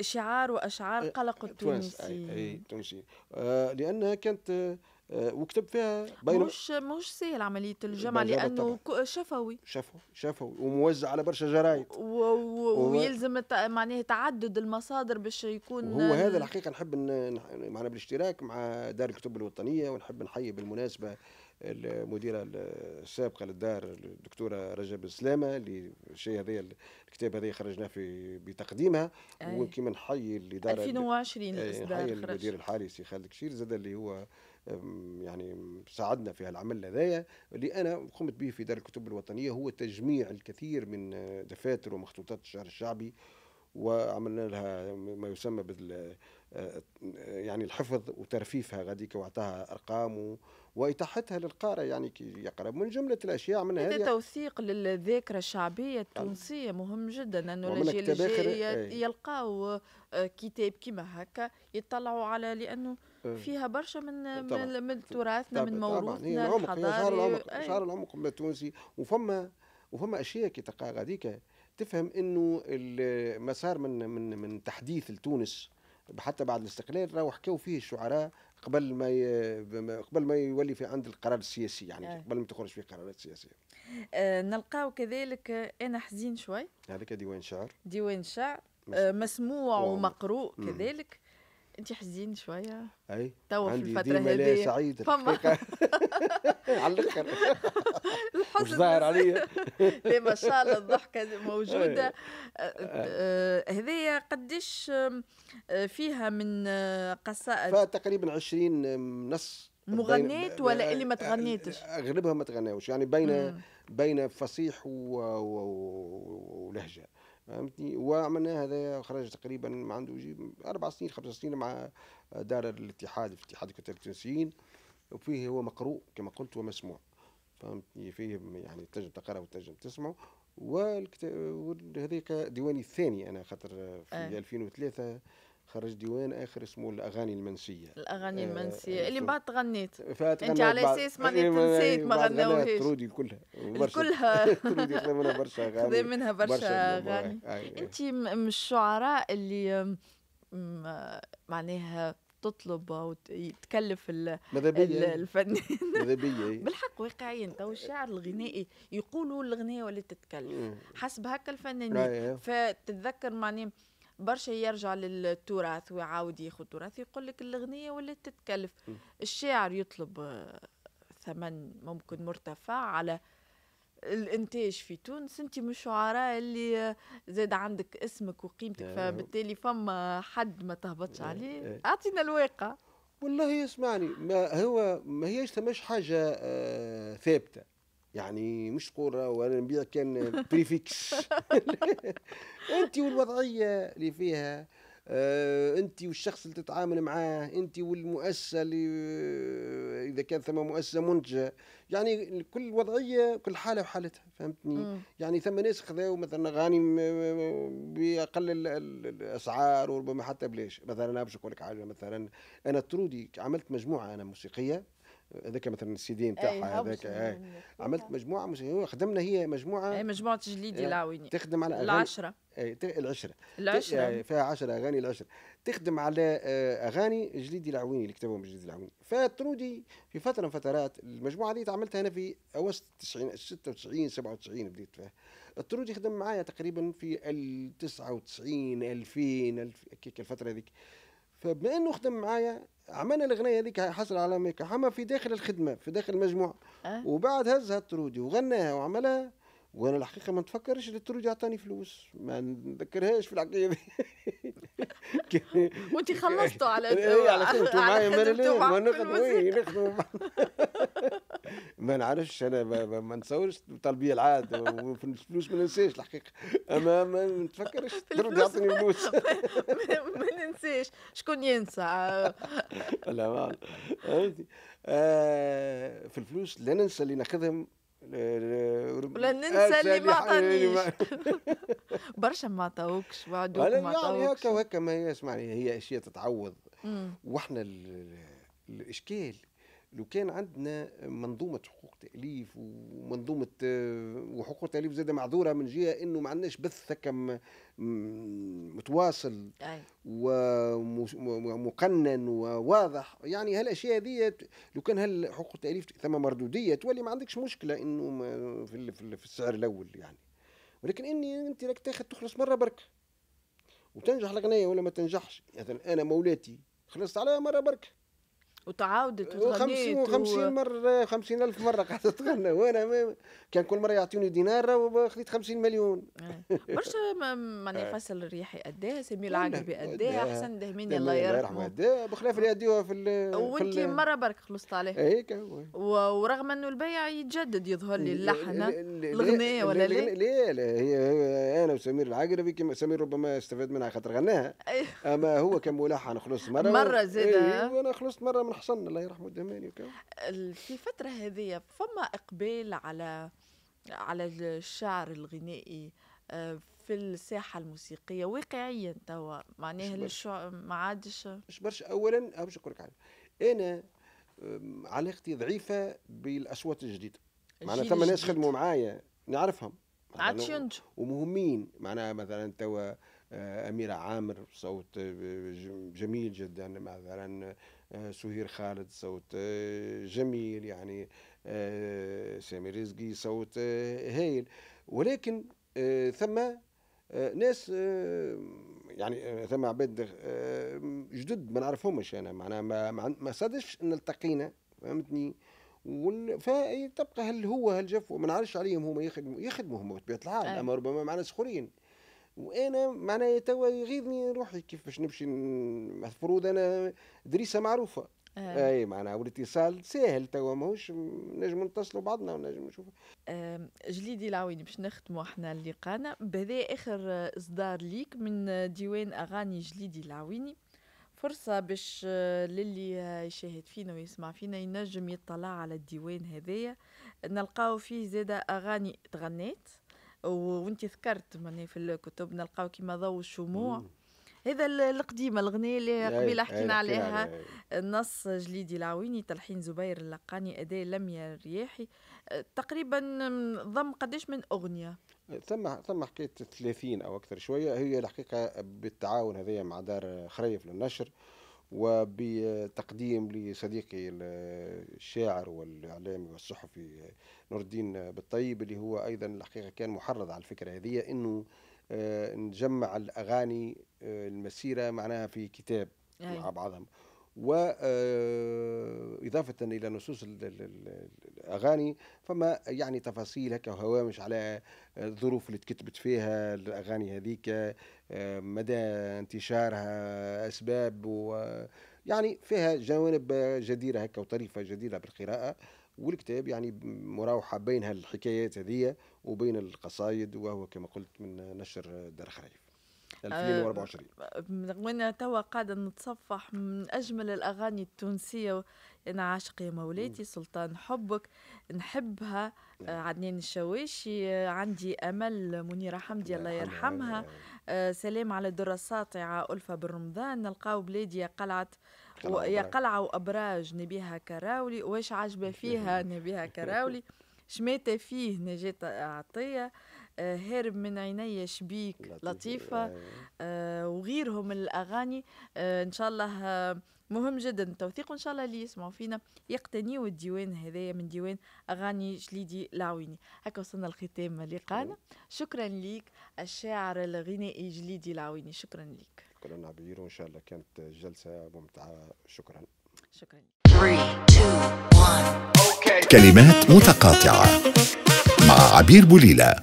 شعار واشعار آه، قلق التونسي التونسي آه، لانها كانت آه، وكتب فيها بين مش مش سهل عمليه الجمع لانه شفوي شفوي شفوي وموزع على برشا جرايد و... و... ويلزم الت... معناها تعدد المصادر باش يكون هو هذا الحقيقه نحب ن... معنا بالاشتراك مع دار الكتب الوطنيه ونحب نحيي بالمناسبه المديرة السابقة للدار الدكتورة رجب سلامه اللي الشيء هذا الكتاب هذا خرجناه في بتقديمها وكما نحيي اللي دار 2020 نحيي المدير الحالي سي خالد كشير زاد اللي هو يعني ساعدنا في هالعمل هذايا اللي انا قمت به في دار الكتب الوطنيه هو تجميع الكثير من دفاتر ومخطوطات الشعر الشعبي وعملنا لها ما يسمى بال أه، يعني الحفظ وترفيفها غاديك وعطاها ارقام واتاحتها للقارئ يعني كي يقرا من جمله الاشياء عملنا هذا توثيق للذاكره الشعبيه التونسيه مهم جدا انه الجيل الجاي يلقاو أه، كتاب كيما هكا يطلعوا على لانه إيه. فيها برشا إيه، من طبعًا. من تراثنا من موروثنا يعني العمق يعني شعر العمق إيه. شعر العمق التونسي وفما وفما اشياء كي تلقى غاديك تفهم انه المسار من من من تحديث لتونس حتى بعد الاستقلال راهو حكاو فيه الشعراء قبل ما ي... قبل ما يولي في عند القرار السياسي يعني آه. قبل ما تخرج في قرارات سياسيه آه نلقاو كذلك انا حزين شوي هذاك ديوان شعر ديوان شعر آه، مسموع, مسموع ومقروء كذلك انت حزين شويه اي توا في الفتره هذه سعيد فما على الاخر الحزن ظاهر عليا لا ما شاء الله الضحكه موجوده أه، أه، هذايا قديش أه، فيها من قصائد تقريبا 20 نص مغنيت ولا اللي ما تغنيتش؟ اغلبها ما تغناوش يعني بين بين فصيح و... و... ولهجه فهمتني وعملنا هذا خرج تقريبا ما عنده يجيب اربع سنين خمس سنين مع دار الاتحاد في اتحاد كتاب التونسيين وفيه هو مقروء كما قلت ومسموع فهمتني فيه يعني تنجم تقرا وتنجم تسمع والكتاب هذيك ديواني الثاني انا خاطر في أه. 2003 خرج ديوان اخر اسمه الاغاني المنسيه الاغاني آه، المنسيه آه اللي بعد غنيت انت على اساس ما إيه، تنسيت يعني ما غناوهاش ترودي كلها كلها ترودي منها برشا اغاني منها برشا آه، اغاني آه، انت من الشعراء اللي معناها تطلب او تكلف الفنان ماذا بيا بالحق واقعيا تو الشعر الغنائي يقولوا الغناء ولا تتكلف حسب هكا الفنانين فتتذكر معناها برشا يرجع للتراث ويعاود ياخذ تراث يقول لك الاغنيه ولا تتكلف الشاعر يطلب آه، ثمن ممكن مرتفع على الانتاج في تونس انت من الشعراء اللي آه، زاد عندك اسمك وقيمتك فبالتالي فما حد ما تهبطش عليه اعطينا الواقع والله اسمعني ما هو ما هيش حاجه آه، ثابته يعني مش قرة ولا نبيع كان بريفيكس انت والوضعيه اللي فيها آه انت والشخص اللي تتعامل معاه انت والمؤسسه اللي آه، اذا كان ثم مؤسسه منتجه يعني كل وضعيه كل حاله وحالتها فهمتني مم. يعني ثم ناس خذاو مثلا اغاني باقل الاسعار وربما حتى بلاش مثلا انا باش نقول لك حاجه مثلا انا ترودي عملت مجموعه انا موسيقيه هذاك مثلا السي دي إيه، نتاعها هذاك إيه. عملت نعم. مجموعه مش خدمنا هي مجموعه اي مجموعه تجليدي إيه، العويني تخدم على العشره اي العشره العشره آه، فيها 10 اغاني العشره تخدم على آه، اغاني جليدي العويني اللي كتبهم جليدي العويني فترودي في فتره من فترات المجموعه هذه عملتها انا في اواسط 90 96 97 بديت فيها الترودي خدم معايا تقريبا في 99 2000 الفتره هذيك فبما انه خدم معايا عملنا الاغنيه هذيك حصل على ميكا حما في داخل الخدمه في داخل المجموعه أه؟ وبعد هزها الترودي وغناها وعملها وانا الحقيقه ما نتفكرش اللي ترجع تاني فلوس ما نذكرهاش في الحكايه دي وانت خلصتوا على إيه، على كنت معايا ما إيه، ما نعرفش انا ما, نتصورش طلبيه العاده وفي الفلوس ما ننساش الحقيقه اما ما نتفكرش ترجع تاني فلوس ما ننساش شكون ينسى لا ما آه، في الفلوس لا ننسى اللي ناخذهم ولا آه، ننسى اللي ما عطانيش برشا ما عطاوكش وعدوك ما عطاوكش يعني هكا وهكا ما هي اسمعني هي اشياء تتعوض واحنا الاشكال لو كان عندنا منظومه حقوق تاليف ومنظومه آه، وحقوق تاليف زاده معذوره من جهه انه ما عندناش بث كم متواصل ومقنن وواضح يعني هالاشياء هذه لو كان هالحقوق التاليف ثم مردوديه تولي ما عندكش مشكله انه في, في السعر الاول يعني ولكن اني انت راك تاخذ تخلص مره برك وتنجح الغنية ولا ما تنجحش يعني مثلا يعني انا مولاتي خلصت عليها مره بركه وتعاودت وتغنيت 50 و... مره 50 الف مره قاعده تغنى وانا كان كل مره يعطوني دينار وخذيت 50 مليون برشا معناها آه. فصل الريحي أداها سمير العقربي أداها حسن دهميني الله يرحمه أداها بخلاف اللي يديوها في ال وانت مره برك خلصت اي هيك ورغم انه البيع يتجدد يظهر لي اللحن الغنايه ولا لا لا لا هي انا وسمير العقربي كما سمير ربما استفاد منها خاطر غناها أيوه. اما هو كملحن خلص خلصت مره مره زادة أيوه، انا خلصت مره الحصن الله يرحمه الدماني وكذا في الفترة هذه فما إقبال على على الشعر الغنائي آه، في الساحة الموسيقية واقعيا توا معناها الشعر ما عادش مش برشا أولا باش نقول لك حاجة أنا علاقتي ضعيفة بالأصوات الجديدة معناها ثم ناس خدموا معايا نعرفهم عادش ومهمين معناها مثلا توا آه، أميرة عامر صوت آه، جميل جدا مثلا آه، سهير خالد صوت آه، جميل يعني آه، سامي رزقي صوت هايل ولكن ثم ناس يعني ثم عباد جدد ما نعرفهمش انا معناها ما ما صادش ان التقينا فهمتني فتبقى هل هو هل جف وما نعرفش عليهم هما يخدموا يخدموا هما بطبيعه الحال اما ربما مع ناس اخرين وانا معناها توا يغيظني روحي كيف باش نمشي المفروض انا دريسه معروفه آه. اي معناها والاتصال ساهل توا ماهوش نجم نتصلوا بعضنا ونجم نشوفوا آه جليدي العويني باش نختموا احنا لقانا بهذا اخر اصدار ليك من ديوان اغاني جليدي العويني فرصة باش للي يشاهد فينا ويسمع فينا ينجم يطلع على الديوان هذايا نلقاو فيه زادة أغاني تغنيت وانت ذكرت ماني في الكتب نلقاو كيما ضوء الشموع هذا القديمة الغنية اللي قبيلة حكينا عليها النص جليدي العويني تلحين زبير اللقاني أداء لميا الرياحي أه، تقريبا ضم قداش من أغنية ثم ثم حكايه 30 او اكثر شويه هي الحقيقه بالتعاون هذايا مع دار خريف للنشر وبتقديم لصديقي الشاعر والاعلامي والصحفي نور الدين بالطيب اللي هو ايضا الحقيقه كان محرض على الفكره هذه انه آه، نجمع الاغاني آه، المسيره معناها في كتاب أي. أيوه. مع بعضهم وإضافة إلى نصوص الأغاني فما يعني تفاصيل هكا وهوامش على الظروف اللي تكتبت فيها الأغاني هذيك آه، مدى انتشارها أسباب و يعني فيها جوانب جديرة هكا وطريفة جديرة بالقراءة والكتاب يعني مراوحة بين هالحكايات هذه وبين القصايد وهو كما قلت من نشر دار خريف 2024 وانا آه، توا قاعده نتصفح من اجمل الاغاني التونسيه انا عاشق يا مولاتي سلطان حبك نحبها نعم. آه، عدنان الشواشي آه، عندي امل منيره حمدي الله يرحمها نعم. سلام على الدره الساطعه الفه بالرمضان نلقاو بلادي يا قلعه يا قلعه وابراج نبيها كراولي واش عجبه فيها نبيها كراولي شماتة فيه نجاة عطية هرب آه، من عيني شبيك لطيفة آه. آه، وغيرهم الأغاني إن شاء الله مهم جدا التوثيق وإن شاء الله اللي يسمعوا فينا يقتنيوا الديوان هذايا من ديوان أغاني جليدي العويني هكا وصلنا لختام لقانا شكرا ليك الشاعر الغنائي جليدي العويني شكرا ليك شكرا عبير وإن شاء الله كانت جلسة ممتعة شكرا شكرا كلمات متقاطعة مع عبير بوليلا